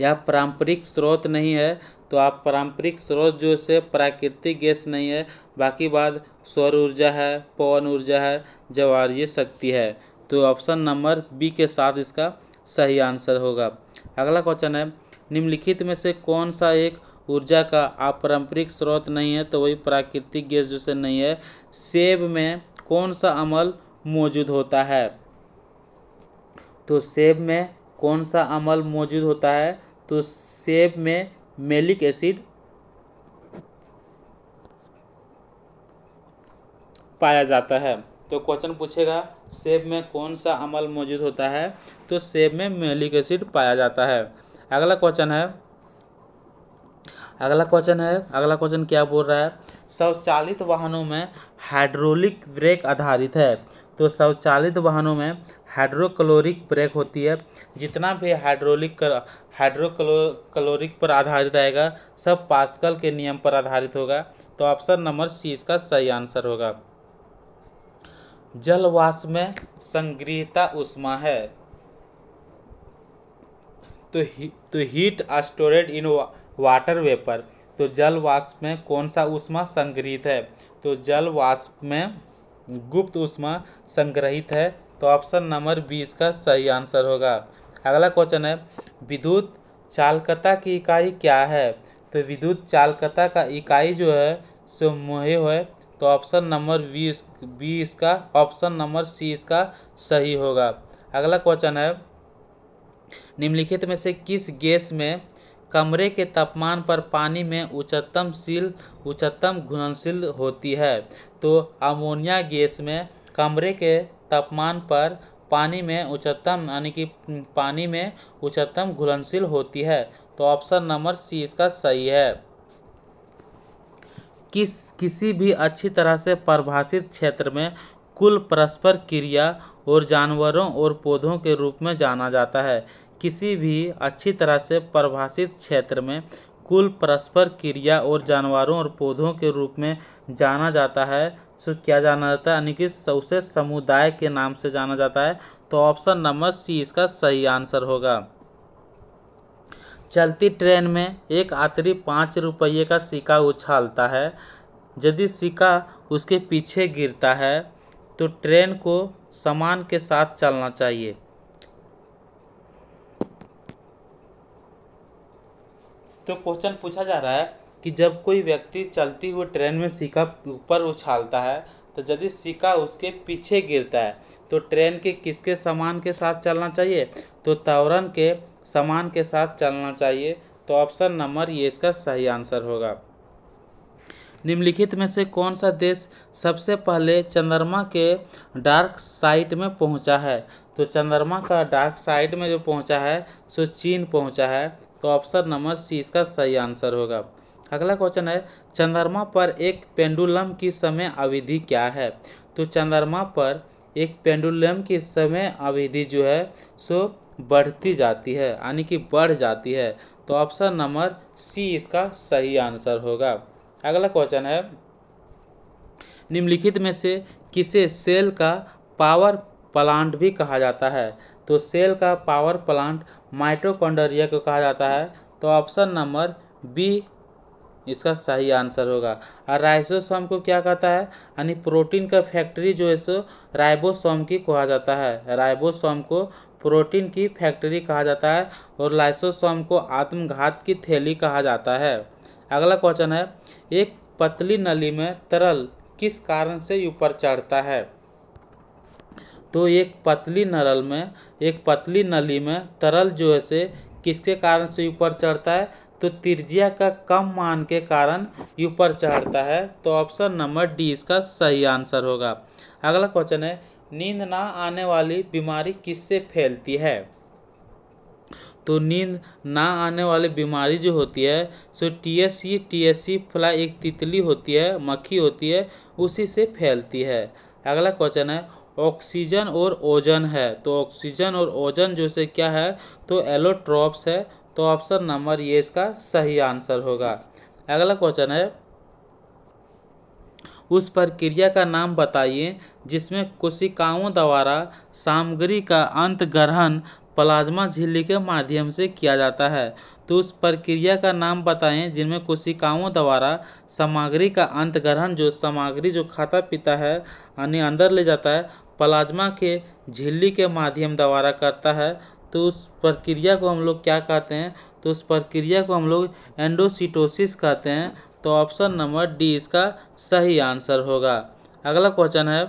या पारंपरिक स्रोत नहीं है तो आप पारंपरिक स्रोत जो से प्राकृतिक गैस नहीं है बाकी बात सौर ऊर्जा है पवन ऊर्जा है ये शक्ति है तो ऑप्शन नंबर बी के साथ इसका सही आंसर होगा अगला क्वेश्चन है निम्नलिखित में से कौन सा एक ऊर्जा का पारंपरिक स्रोत नहीं है तो वही प्राकृतिक गैस जो से नहीं है सेब में कौन सा अमल मौजूद होता है तो सेब में कौन सा अमल मौजूद होता है तो सेब में मेलिक एसिड पाया जाता है तो क्वेश्चन पूछेगा सेब में कौन सा अमल मौजूद होता है तो सेब में मेलिक एसिड पाया जाता है अगला क्वेश्चन है अगला क्वेश्चन है अगला क्वेश्चन क्या बोल रहा है स्वचालित वाहनों में हाइड्रोलिक ब्रेक आधारित है तो स्वचालित वाहनों में हाइड्रोक्लोरिक ब्रेक होती है जितना भी हाइड्रोलिक हाइड्रोक्लो क्लोरिक पर आधारित आएगा सब पास्कल के नियम पर आधारित होगा तो ऑप्शन नंबर सी इसका सही आंसर होगा जलवास में संग्रहिता उष्मा है तो ही, तो heat stored in water vapour तो जल वाष्प में कौन सा उष्मा संग्रहित है तो जल वाष्प में गुप्त उष्मा संग्रहित है तो ऑप्शन नंबर बी इसका सही आंसर होगा अगला क्वेश्चन है विद्युत चालकता की इकाई क्या है तो विद्युत चालकता का इकाई जो है सो मोहे है तो ऑप्शन नंबर बी बी इसका ऑप्शन नंबर सी इसका सही होगा अगला क्वेश्चन है निम्नलिखित में से किस गैस में कमरे के तापमान पर पानी में उच्चतम सील उच्चतम घुलनशील होती है तो अमोनिया गैस में कमरे के तापमान पर पानी में उच्चतम यानी कि पानी में उच्चतम घुलनशील होती है तो ऑप्शन नंबर सी इसका सही है किस किसी भी अच्छी तरह से परिभाषित क्षेत्र में कुल परस्पर क्रिया और जानवरों और पौधों के रूप में जाना जाता है किसी भी अच्छी तरह से परिभाषित क्षेत्र में कुल परस्पर क्रिया और जानवरों और पौधों के रूप में जाना जाता है से क्या जाना जाता है यानी कि उसे समुदाय के नाम से जाना जाता है तो ऑप्शन नंबर सी इसका सही आंसर होगा चलती ट्रेन में एक यात्री पाँच रुपये का सिक्का उछालता है यदि सिक्का उसके पीछे गिरता है तो ट्रेन को सामान के साथ चलना चाहिए तो क्वेश्चन पूछा जा रहा है कि जब कोई व्यक्ति चलती हुई ट्रेन में सिक्का ऊपर उछालता है तो यदि सिक्का उसके पीछे गिरता है तो ट्रेन के किसके सामान के साथ चलना चाहिए तो तवरन के सामान के साथ चलना चाहिए तो ऑप्शन नंबर ये इसका सही आंसर होगा निम्नलिखित में से कौन सा देश सबसे पहले चंद्रमा के डार्क साइड में पहुंचा है तो चंद्रमा का डार्क साइड में जो पहुंचा है सो चीन पहुंचा है तो ऑप्शन नंबर सी इसका सही आंसर होगा अगला क्वेश्चन है चंद्रमा पर एक पेंडुलम की समय अवधि क्या है तो चंद्रमा पर एक पेंडुलम की समय अवधि जो है सो बढ़ती जाती है यानी कि बढ़ जाती है तो ऑप्शन नंबर सी इसका सही आंसर होगा अगला क्वेश्चन है निम्नलिखित में से किसे सेल का पावर प्लांट भी कहा जाता है तो सेल का पावर प्लांट माइट्रोकॉन्डरिया को कहा जाता है तो ऑप्शन नंबर बी इसका सही आंसर होगा और राइसोसोम को क्या कहता है यानी प्रोटीन का फैक्ट्री जो है सो राइबोसोम की कहा जाता है राइबोसोम को प्रोटीन की फैक्ट्री कहा जाता है और लाइसोसोम को आत्मघात की थैली कहा जाता है अगला क्वेश्चन है एक पतली नली में तरल किस कारण से ऊपर चढ़ता है तो एक पतली नरल में एक पतली नली में तरल जो है से किसके कारण से ऊपर चढ़ता है तो त्रिज्या का कम मान के कारण ऊपर चढ़ता है तो ऑप्शन नंबर डी इसका सही आंसर होगा अगला क्वेश्चन है नींद ना आने वाली बीमारी किससे फैलती है तो नींद ना आने वाली बीमारी जो होती है so T S C T S C fly एक तितली होती है मक्खी होती है उसी से फैलती है अगला क्वेश्चन है ऑक्सीजन और ओजन है तो ऑक्सीजन और ओजन जो से क्या है तो एलोट्रॉप्स है तो ऑप्शन नंबर ये इसका सही आंसर होगा अगला क्वेश्चन है उस प्रक्रिया का नाम बताइए जिसमें कोशिकाओं द्वारा सामग्री का अंत ग्रहण प्लाज्मा झिल्ली के माध्यम से किया जाता है तो उस प्रक्रिया का नाम बताएं जिनमें कोशिकाओं द्वारा सामग्री का अंत ग्रहण जो सामग्री जो खाता पीता है यानी अंदर ले जाता है प्लाज्मा के झिल्ली के माध्यम द्वारा करता है तो उस प्रक्रिया को हम लोग क्या कहते हैं तो उस प्रक्रिया को हम लोग एंडोसिटोसिस कहते हैं तो ऑप्शन नंबर डी इसका सही आंसर होगा अगला क्वेश्चन है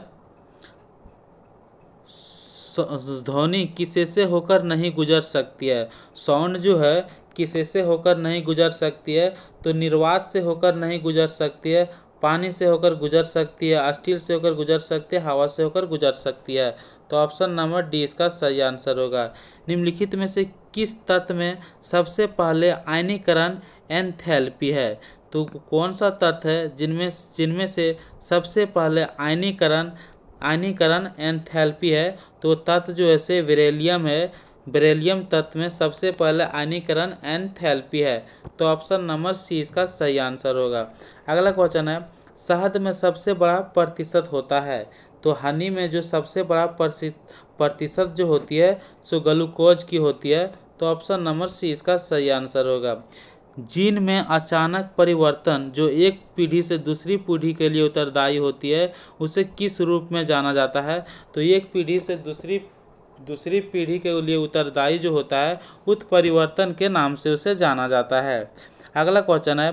ध्वनि किसे से होकर नहीं गुजर सकती है साउंड जो है किसे से होकर नहीं गुजर सकती है तो निर्वात से होकर नहीं गुजर सकती है पानी से होकर गुजर सकती है स्टील से होकर गुजर सकती है हवा से होकर गुजर सकती है तो ऑप्शन नंबर डी इसका सही आंसर होगा निम्नलिखित में से किस तत्व में सबसे पहले आयनीकरण एनथेलपी है तो कौन सा तत्व है जिनमें जिनमें से सबसे पहले आयनीकरण आयनीकरण एनथेलपी है तो तत्व जो है से वेरेलियम है बेरेलियम तत्व में सबसे पहले आयनीकरण एनथेलपी है तो ऑप्शन नंबर सी इसका सही आंसर होगा अगला क्वेश्चन है शहद में सबसे बड़ा प्रतिशत होता है तो हनी में जो सबसे बड़ा प्रतिशत जो होती है सो ग्लूकोज की होती है तो ऑप्शन नंबर सी इसका सही आंसर होगा जीन में अचानक परिवर्तन जो एक पीढ़ी से दूसरी पीढ़ी के लिए उत्तरदायी होती है उसे किस रूप में जाना जाता है तो एक पीढ़ी से दूसरी दूसरी पीढ़ी के लिए उत्तरदायी जो होता है उत्परिवर्तन परिवर्तन के नाम से उसे जाना जाता है अगला क्वेश्चन है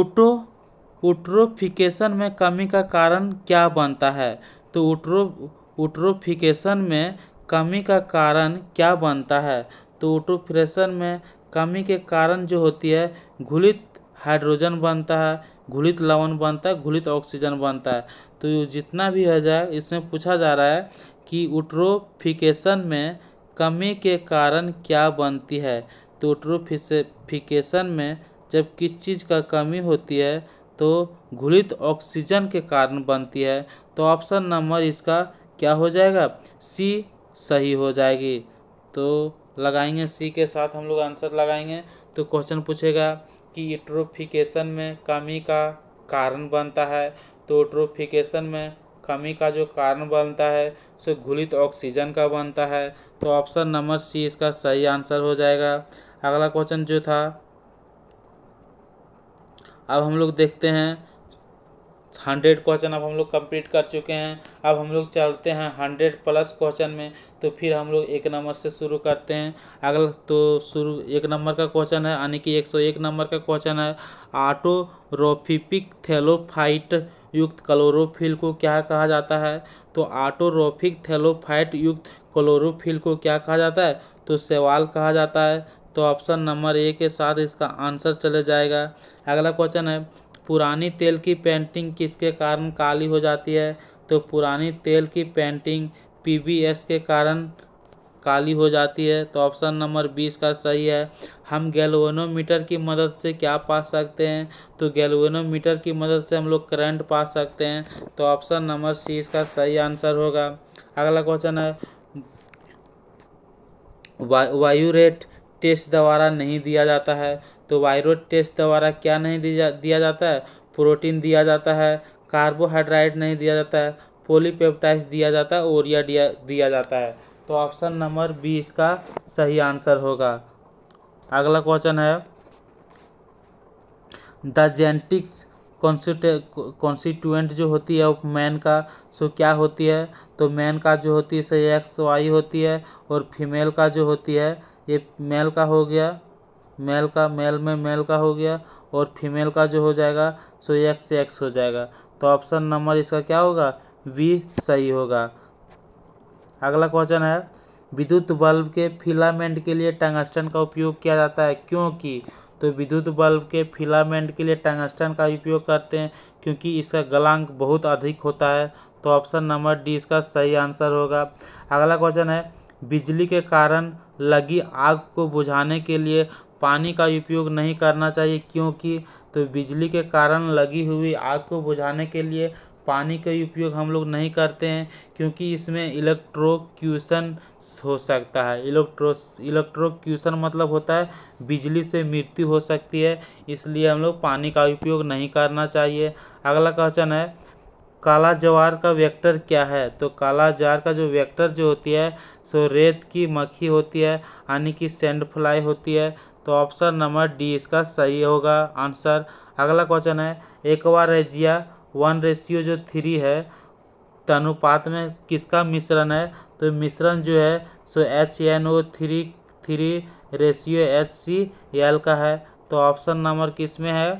ऊटो उट्रोफिकेशन में कमी का कारण क्या बनता है तो उट्रो उट्रोफिकेशन में कमी का कारण क्या बनता है तो उट्रोफिकेशन में कमी के कारण जो होती है घुलित हाइड्रोजन बनता है घुलित लवण बनता है घुलित ऑक्सीजन बनता है तो जितना भी है जाए इसमें पूछा जा रहा है कि उट्रोफिकेशन में कमी के कारण क्या बनती है तो उट्रोफिकेशन में जब किस चीज़ का कमी होती है तो घुलित ऑक्सीजन के कारण बनती है तो ऑप्शन नंबर इसका क्या हो जाएगा सी सही हो जाएगी तो लगाएंगे सी के साथ हम लोग आंसर लगाएंगे तो क्वेश्चन पूछेगा कि इट्रोफिकेशन में कमी का कारण बनता है तो इट्रोफिकेशन में कमी का जो कारण बनता है सो घुलित ऑक्सीजन का बनता है तो ऑप्शन नंबर सी इसका सही आंसर हो जाएगा अगला क्वेश्चन जो था अब हम लोग देखते हैं हंड्रेड क्वेश्चन अब हम लोग कंप्लीट कर चुके हैं अब हम लोग चलते हैं हंड्रेड प्लस क्वेश्चन में तो फिर हम लोग एक नंबर से शुरू करते हैं अगला तो शुरू एक नंबर का क्वेश्चन है यानी कि एक सौ एक नंबर का क्वेश्चन है रोफिपिक थेलोफाइट युक्त क्लोरोफिल को क्या कहा जाता है तो आटोरोफिक थेलोफाइट युक्त क्लोरोफिल को क्या कहा जाता है तो सेवाल कहा जाता है तो ऑप्शन नंबर ए के साथ इसका आंसर चले जाएगा अगला क्वेश्चन है पुरानी तेल की पेंटिंग किसके कारण काली हो जाती है तो पुरानी तेल की पेंटिंग पीबीएस के कारण काली हो जाती है तो ऑप्शन नंबर बीस का सही है हम गैल्वेनोमीटर की मदद से क्या पा सकते हैं तो गैल्वेनोमीटर की मदद से हम लोग करंट पा सकते हैं तो ऑप्शन नंबर सी इसका सही आंसर होगा अगला क्वेश्चन है वायु रेट टेस्ट द्वारा नहीं दिया जाता है तो वायरोड टेस्ट द्वारा क्या नहीं दिया जाता है प्रोटीन दिया जाता है कार्बोहाइड्रेट नहीं दिया जाता है पोलीपेप्टाइज दिया जाता है ओरिया दिया दिया जाता है तो ऑप्शन नंबर बी इसका सही आंसर होगा अगला क्वेश्चन है द जेंटिक्स कॉन्स्टिट्यूएंट जो होती है मैन का सो क्या होती है तो मैन का जो होती है सही एक्स वाई होती है और फीमेल का जो होती है ये मेल का हो गया मेल का मेल में मेल का हो गया और फीमेल का जो हो जाएगा सो एक्स एक्स हो जाएगा तो ऑप्शन नंबर इसका क्या होगा वी सही होगा अगला क्वेश्चन है विद्युत बल्ब के फिलामेंट के लिए टंगस्टन का उपयोग किया जाता है क्योंकि तो विद्युत बल्ब के फिलामेंट के लिए टंगस्टन का उपयोग करते हैं क्योंकि इसका गलांक बहुत अधिक होता है तो ऑप्शन नंबर डी इसका सही आंसर होगा अगला क्वेश्चन है बिजली के कारण लगी आग को बुझाने के लिए पानी का उपयोग नहीं करना चाहिए क्योंकि तो बिजली के कारण लगी हुई आग को बुझाने के लिए पानी का उपयोग हम लोग नहीं करते हैं क्योंकि इसमें इलेक्ट्रोक्यूशन हो सकता है इलेक्ट्रो इलेक्ट्रोक्यूशन मतलब होता है बिजली से मृत्यु हो सकती है इसलिए हम लोग पानी का उपयोग नहीं करना चाहिए अगला क्वेश्चन है काला जवार का वेक्टर क्या है तो काला जवार का जो वेक्टर जो होती है सो रेत की मक्खी होती है यानी कि सेंड फ्लाई होती है तो ऑप्शन नंबर डी इसका सही होगा आंसर अगला क्वेश्चन है बार रेजिया वन रेशियो जो थ्री है तनुपात में किसका मिश्रण है तो मिश्रण जो है so H N O three three ratio H C L का है तो ऑप्शन नंबर किस में है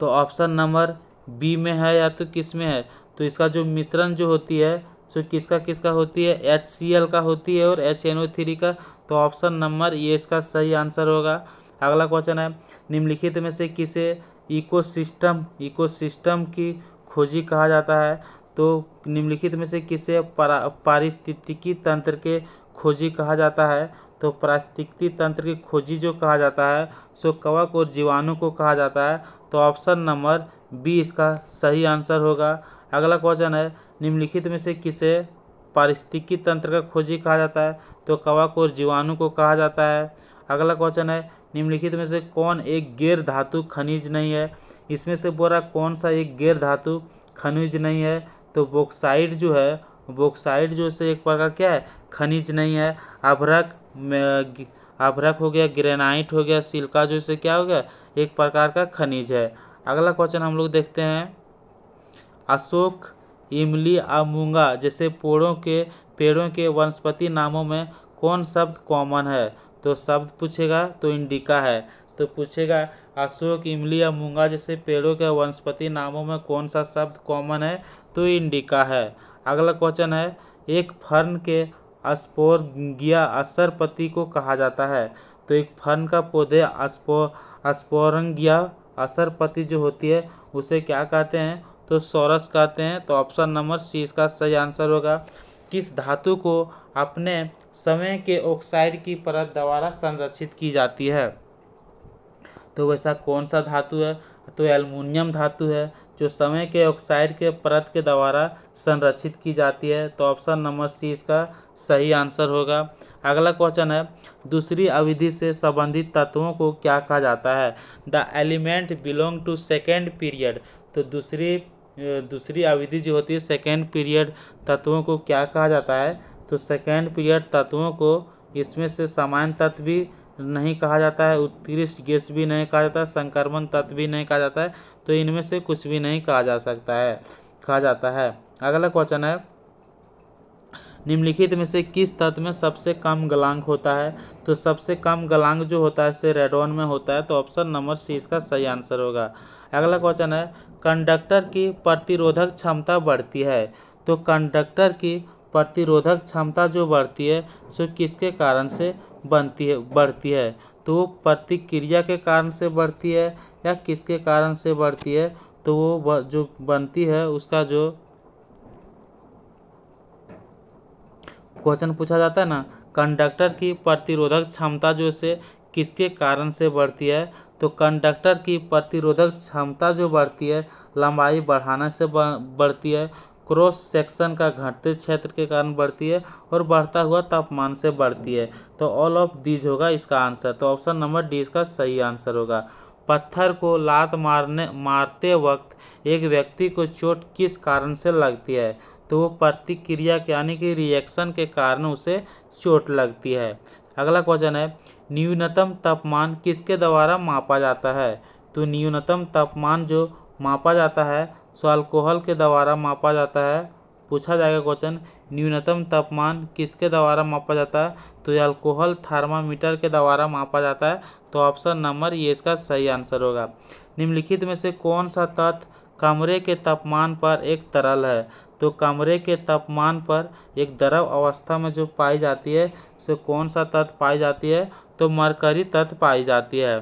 तो ऑप्शन नंबर बी में है या तो किस में है तो इसका जो मिश्रण जो होती है सो किसका किसका होती है एच सी एल का होती है और एच एन ओ थ्री का तो ऑप्शन नंबर ये इसका सही आंसर होगा अगला क्वेश्चन है निम्नलिखित में से किसे इकोसिस्टम इकोसिस्टम की खोजी कहा जाता है तो निम्नलिखित में से किसे पारिस्थितिकी तंत्र के खोजी कहा जाता है तो पारिस्थितिकी तंत्र की खोजी जो कहा जाता है सो कवक और जीवाणु को कहा जाता है तो ऑप्शन नंबर बी इसका सही आंसर होगा अगला क्वेश्चन है निम्नलिखित में से किसे पारिस्थितिकी तंत्र का खोजी कहा जाता है तो कवक और जीवाणु को कहा जाता है अगला क्वेश्चन है निम्नलिखित में से कौन एक गैर धातु खनिज नहीं है इसमें से बोरा कौन सा एक गैर धातु खनिज नहीं है तो बोक्साइड जो है बोक्साइड जो से एक प्रकार क्या है खनिज नहीं है अभ्रक अभ्रक हो गया ग्रेनाइट हो गया सिल्का जो से क्या हो गया एक प्रकार का खनिज है अगला क्वेश्चन हम लोग देखते हैं अशोक इमली और मूंगा जैसे पेड़ों के पेड़ों के वनस्पति नामों में कौन शब्द कॉमन है तो शब्द पूछेगा तो इंडिका है तो पूछेगा अशोक इमली या मूंगा जैसे पेड़ों के वनस्पति नामों में कौन सा शब्द कॉमन है तो इंडिका है अगला क्वेश्चन है एक फर्न के असर पति को कहा जाता है तो एक फर्न का पौधे अस्पो अस्पोरंगिया असर पति जो होती है उसे क्या कहते हैं तो सौरस कहते हैं तो ऑप्शन नंबर सी इसका सही आंसर होगा किस धातु को अपने समय के ऑक्साइड की परत द्वारा संरक्षित की जाती है तो वैसा कौन सा धातु है तो एल्युमिनियम धातु है जो समय के ऑक्साइड के परत के द्वारा संरक्षित की जाती है तो ऑप्शन नंबर सी इसका सही आंसर होगा अगला क्वेश्चन है दूसरी अवधि से संबंधित तत्वों को क्या कहा जाता है the element belong to second period तो दूसरी दूसरी अवधि जो होती है सेकेंड पीरियड तत्वों को क्या कहा जाता है तो सेकेंड पीरियड तत्वों को इसमें से सामान्य तत्व भी नहीं कहा जाता है उत्कृष्ट गैस भी नहीं कहा जाता है संक्रमण तत्व भी नहीं कहा जाता है तो इनमें से कुछ भी नहीं कहा जा सकता है कहा जाता है अगला क्वेश्चन है निम्नलिखित में से किस तत्व में सबसे कम गलांक होता है तो सबसे कम गलांक जो होता है रेडोन में होता है तो ऑप्शन नंबर सी इसका सही आंसर होगा अगला क्वेश्चन है कंडक्टर की प्रतिरोधक क्षमता बढ़ती है तो कंडक्टर की प्रतिरोधक क्षमता जो बढ़ती है सो किसके कारण से बनती है बढ़ती है तो प्रतिक्रिया के कारण से बढ़ती है या किसके कारण से बढ़ती है तो वो जो बनती है उसका जो क्वेश्चन पूछा जाता है ना कंडक्टर की प्रतिरोधक क्षमता जो से किसके कारण से बढ़ती है तो कंडक्टर की प्रतिरोधक क्षमता जो बढ़ती है लंबाई बढ़ाने से बढ़ती है क्रॉस सेक्शन का घटते क्षेत्र के कारण बढ़ती है और बढ़ता हुआ तापमान से बढ़ती है तो ऑल ऑफ दीज होगा इसका आंसर तो ऑप्शन नंबर डी इसका सही आंसर होगा पत्थर को लात मारने मारते वक्त एक व्यक्ति को चोट किस कारण से लगती है तो वो प्रतिक्रिया यानी कि रिएक्शन के कारण उसे चोट लगती है अगला क्वेश्चन है न्यूनतम तापमान किसके द्वारा मापा जाता है तो न्यूनतम तापमान जो मापा जाता है सो अल्कोहल के द्वारा मापा जाता है पूछा जाएगा क्वेश्चन न्यूनतम तापमान किसके द्वारा मापा जाता है तो ये अल्कोहल थर्मामीटर के द्वारा मापा जाता है तो ऑप्शन नंबर ये इसका सही आंसर होगा निम्नलिखित में से कौन सा तत्व कमरे के तापमान पर एक तरल है तो कमरे के तापमान पर एक द्रव अवस्था में जो पाई जाती है सो कौन सा तत्व पाई जाती है तो मरकरी तत्व पाई जाती है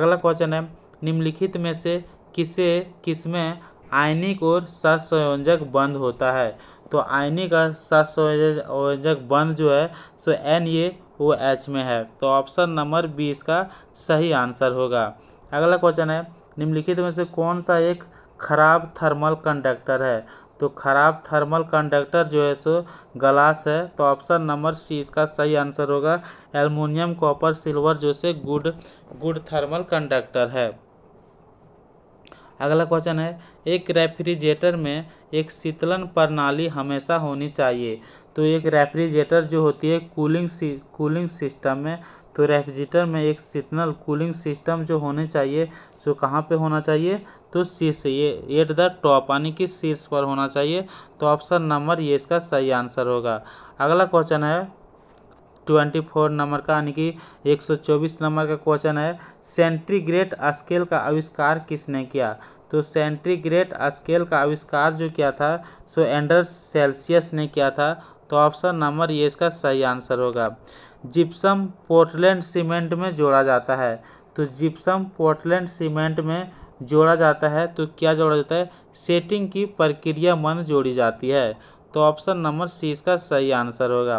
अगला क्वेश्चन है निम्नलिखित में से किसे किसमें आयनिक और सहसंयोजक बंद होता है तो आयनिक और सहसंयोजक बंद जो है सो एन ये ओ एच में है तो ऑप्शन नंबर बी इसका सही आंसर होगा अगला क्वेश्चन है निम्नलिखित में से कौन सा एक खराब थर्मल कंडक्टर है तो खराब थर्मल कंडक्टर जो है सो ग्लास है तो ऑप्शन नंबर सी इसका सही आंसर होगा एल्युमिनियम कॉपर सिल्वर जो से गुड गुड थर्मल कंडक्टर है अगला क्वेश्चन है एक रेफ्रिजरेटर में एक शीतलन प्रणाली हमेशा होनी चाहिए तो एक रेफ्रिजरेटर जो होती है कूलिंग सी, कूलिंग सिस्टम में तो रेफ्रिजरेटर में एक शीतल कूलिंग सिस्टम जो होने चाहिए सो कहाँ पे होना चाहिए तो शीर्ष ये एट द टॉप यानी कि शीर्ष पर होना चाहिए तो ऑप्शन नंबर ये इसका सही आंसर होगा अगला क्वेश्चन है ट्वेंटी फोर नंबर का यानी कि एक सौ चौबीस नंबर का क्वेश्चन है सेंट्रीग्रेट स्केल का आविष्कार किसने किया तो सेंट्रीग्रेट स्केल का आविष्कार जो किया था सो एंडर सेल्सियस ने किया था तो ऑप्शन नंबर ये इसका सही आंसर होगा जिप्सम पोर्टलैंड सीमेंट में जोड़ा जाता है तो जिप्सम पोर्टलैंड सीमेंट में जोड़ा जाता है तो क्या जोड़ा जाता है सेटिंग की प्रक्रिया मन जोड़ी जाती है तो ऑप्शन नंबर सी इसका सही आंसर होगा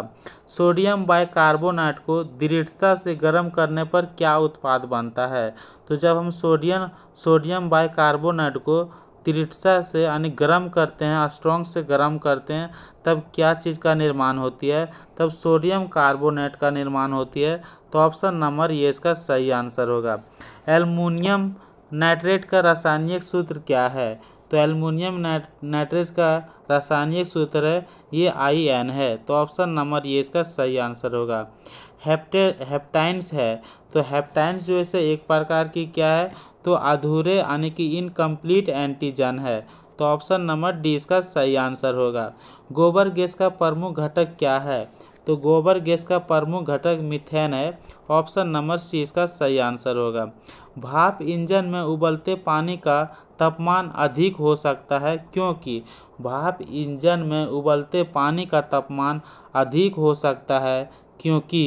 सोडियम बाइकार्बोनेट को दृढ़ता से गर्म करने पर क्या उत्पाद बनता है तो जब हम सोडियम सोडियम बाइकार्बोनेट को दृढ़ता से यानी गर्म करते हैं स्ट्रॉन्ग से गर्म करते हैं तब क्या चीज़ का निर्माण होती है तब सोडियम कार्बोनेट का निर्माण होती है तो ऑप्शन नंबर ये इसका सही आंसर होगा एलमोनियम नाइट्रेट का रासायनिक सूत्र क्या है तो एल्युमिनियम नाइट्रेट का रासायनिक सूत्र है ये आई एन है तो ऑप्शन नंबर ये इसका सही आंसर होगा हेप्टे हेप्टाइन्स है तो हेप्टाइन्स जो है एक प्रकार की क्या है तो अधूरे यानी कि इनकम्प्लीट एंटीजन है तो ऑप्शन नंबर डी इसका सही आंसर होगा गोबर गैस का प्रमुख घटक क्या है तो गोबर गैस का प्रमुख घटक मिथेन है ऑप्शन नंबर सी इसका सही आंसर होगा भाप इंजन में उबलते पानी का तापमान अधिक हो सकता है क्योंकि भाप इंजन में उबलते पानी का तापमान अधिक हो सकता है क्योंकि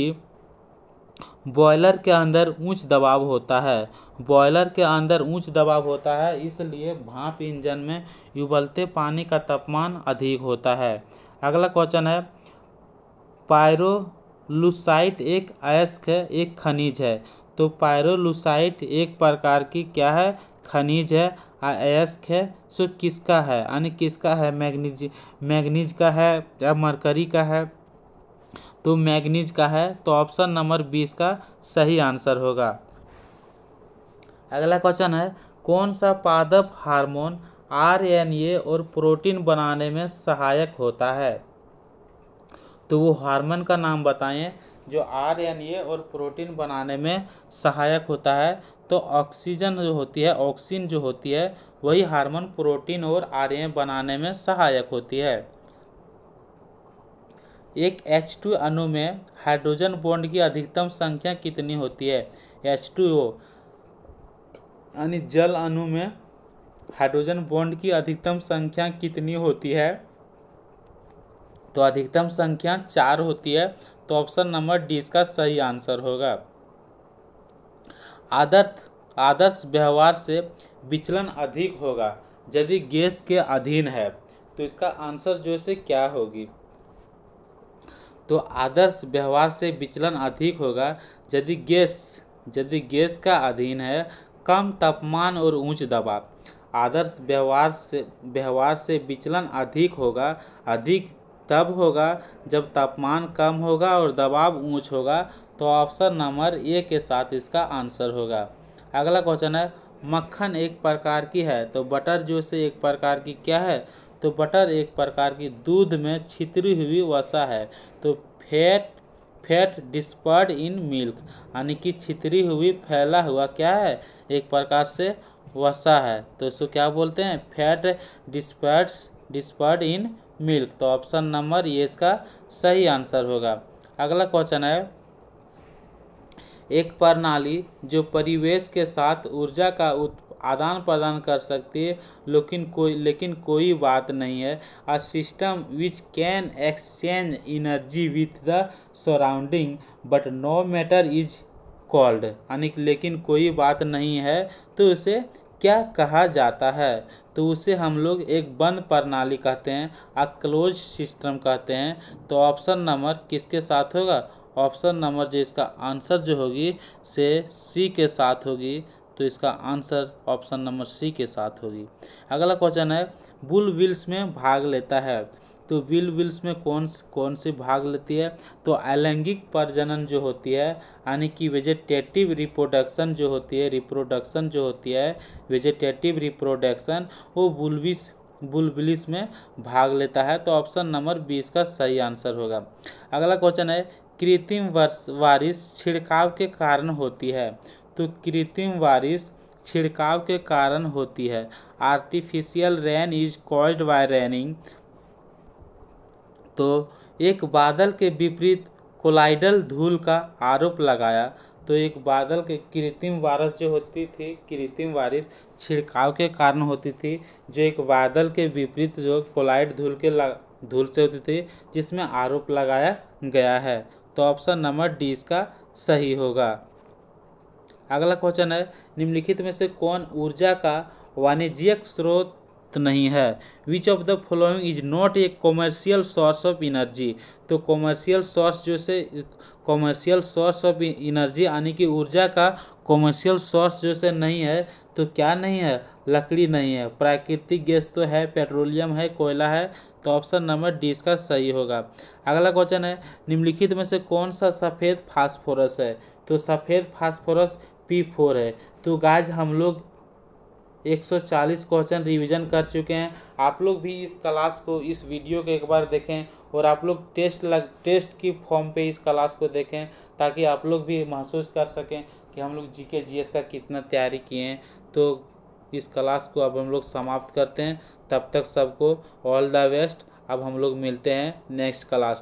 बॉयलर के अंदर ऊंच दबाव होता है बॉयलर के अंदर ऊंच दबाव होता है इसलिए भाप इंजन में उबलते पानी का तापमान अधिक होता है अगला क्वेश्चन है पायरोलुसाइट एक अयस्क है एक खनिज है तो पायरोलुसाइट एक प्रकार की क्या है खनिज है अयस्क है सो किसका है यानी किसका है मैग्नीज मैग्नीज का है या मरकरी का है तो मैग्नीज का है तो ऑप्शन नंबर बीस का सही आंसर होगा अगला क्वेश्चन है कौन सा पादप हार्मोन आरएनए और प्रोटीन बनाने में सहायक होता है तो वो हार्मोन का नाम बताएं जो आरएनए और प्रोटीन बनाने में सहायक होता है तो ऑक्सीजन जो होती है ऑक्सीन जो होती है वही हार्मोन प्रोटीन और आर बनाने में सहायक होती है एक एच टू अणु में हाइड्रोजन बॉन्ड की अधिकतम संख्या कितनी होती है एच टू ओ यानी जल अणु में हाइड्रोजन बॉन्ड की अधिकतम संख्या कितनी होती है तो अधिकतम संख्या चार होती है तो ऑप्शन नंबर डी इसका सही आंसर होगा आदर्श आदर्श व्यवहार से विचलन अधिक होगा यदि गैस के अधीन है तो इसका आंसर जो है क्या होगी तो आदर्श व्यवहार से विचलन अधिक होगा यदि गैस यदि गैस का अधीन है कम तापमान और ऊंच दबाव आदर्श व्यवहार से व्यवहार से विचलन अधिक होगा अधिक तब होगा जब तापमान कम होगा और दबाव ऊंच होगा तो ऑप्शन नंबर ए के साथ इसका आंसर होगा अगला क्वेश्चन है मक्खन एक प्रकार की है तो बटर जो से एक प्रकार की क्या है तो बटर एक प्रकार की दूध में छितरी हुई वसा है तो fat fat dispersed in milk यानी कि छितरी हुई फैला हुआ क्या है एक प्रकार से वसा है तो इसको क्या बोलते हैं fat dispersed dispersed in milk तो ऑप्शन नंबर ये इसका सही आंसर होगा अगला क्वेश्चन है एक प्रणाली जो परिवेश के साथ ऊर्जा का आदान प्रदान कर सकती है लेकिन कोई लेकिन कोई बात नहीं है a system which can exchange energy with the surrounding but no matter is called यानी लेकिन कोई बात नहीं है तो उसे क्या कहा जाता है तो उसे हम लोग एक बंद प्रणाली कहते हैं अ क्लोज सिस्टम कहते हैं तो ऑप्शन नंबर किसके साथ होगा ऑप्शन नंबर जो इसका आंसर जो होगी से सी के साथ होगी तो इसका आंसर ऑप्शन नंबर सी के साथ होगी अगला क्वेश्चन है बुल विल्स में भाग लेता है तो विल विल्स में कौन कौन सी भाग लेती है तो अलैंगिक प्रजनन जो होती है यानी कि वेजिटेटिव रिप्रोडक्शन जो होती है रिप्रोडक्शन जो होती है वेजिटेटिव रिप्रोडक्शन वो बुलविस बुलबिलिस में भाग लेता है तो ऑप्शन नंबर बी इसका सही आंसर होगा अगला क्वेश्चन है कृत्रिम वर्ष बारिश छिड़काव के कारण होती है तो कृत्रिम बारिश छिड़काव के कारण होती है artificial rain is caused by raining तो एक बादल के विपरीत कोलाइडल धूल का आरोप लगाया तो एक बादल के कृत्रिम बारिश जो होती थी कृत्रिम बारिश छिड़काव के कारण होती थी जो एक बादल के विपरीत जो कोलाइड धूल के धूल से होती थी जिसमें आरोप लगाया गया है तो ऑप्शन नंबर डी इसका सही होगा अगला क्वेश्चन है निम्नलिखित में से कौन ऊर्जा का वाणिज्यिक स्रोत नहीं है which of the following is not a commercial source of energy तो कॉमर्शियल सोर्स जो से कॉमर्शियल सोर्स ऑफ एनर्जी यानी कि ऊर्जा का कॉमर्शियल सोर्स जो से नहीं है तो क्या नहीं है लकड़ी नहीं है प्राकृतिक गैस तो है पेट्रोलियम है कोयला है तो ऑप्शन नंबर डी इसका सही होगा अगला क्वेश्चन है निम्नलिखित में से कौन सा सफ़ेद फास्फोरस है तो सफ़ेद फास्फोरस पी फोर है तो गाज हम लोग 140 क्वेश्चन रिवीजन कर चुके हैं आप लोग भी इस क्लास को इस वीडियो को एक बार देखें और आप लोग टेस्ट लग टेस्ट की फॉर्म पे इस क्लास को देखें ताकि आप लोग भी महसूस कर सकें कि हम लोग जी के जी एस का कितना तैयारी किए हैं तो इस क्लास को अब हम लोग समाप्त करते हैं तब तक सबको ऑल द बेस्ट अब हम लोग मिलते हैं नेक्स्ट क्लास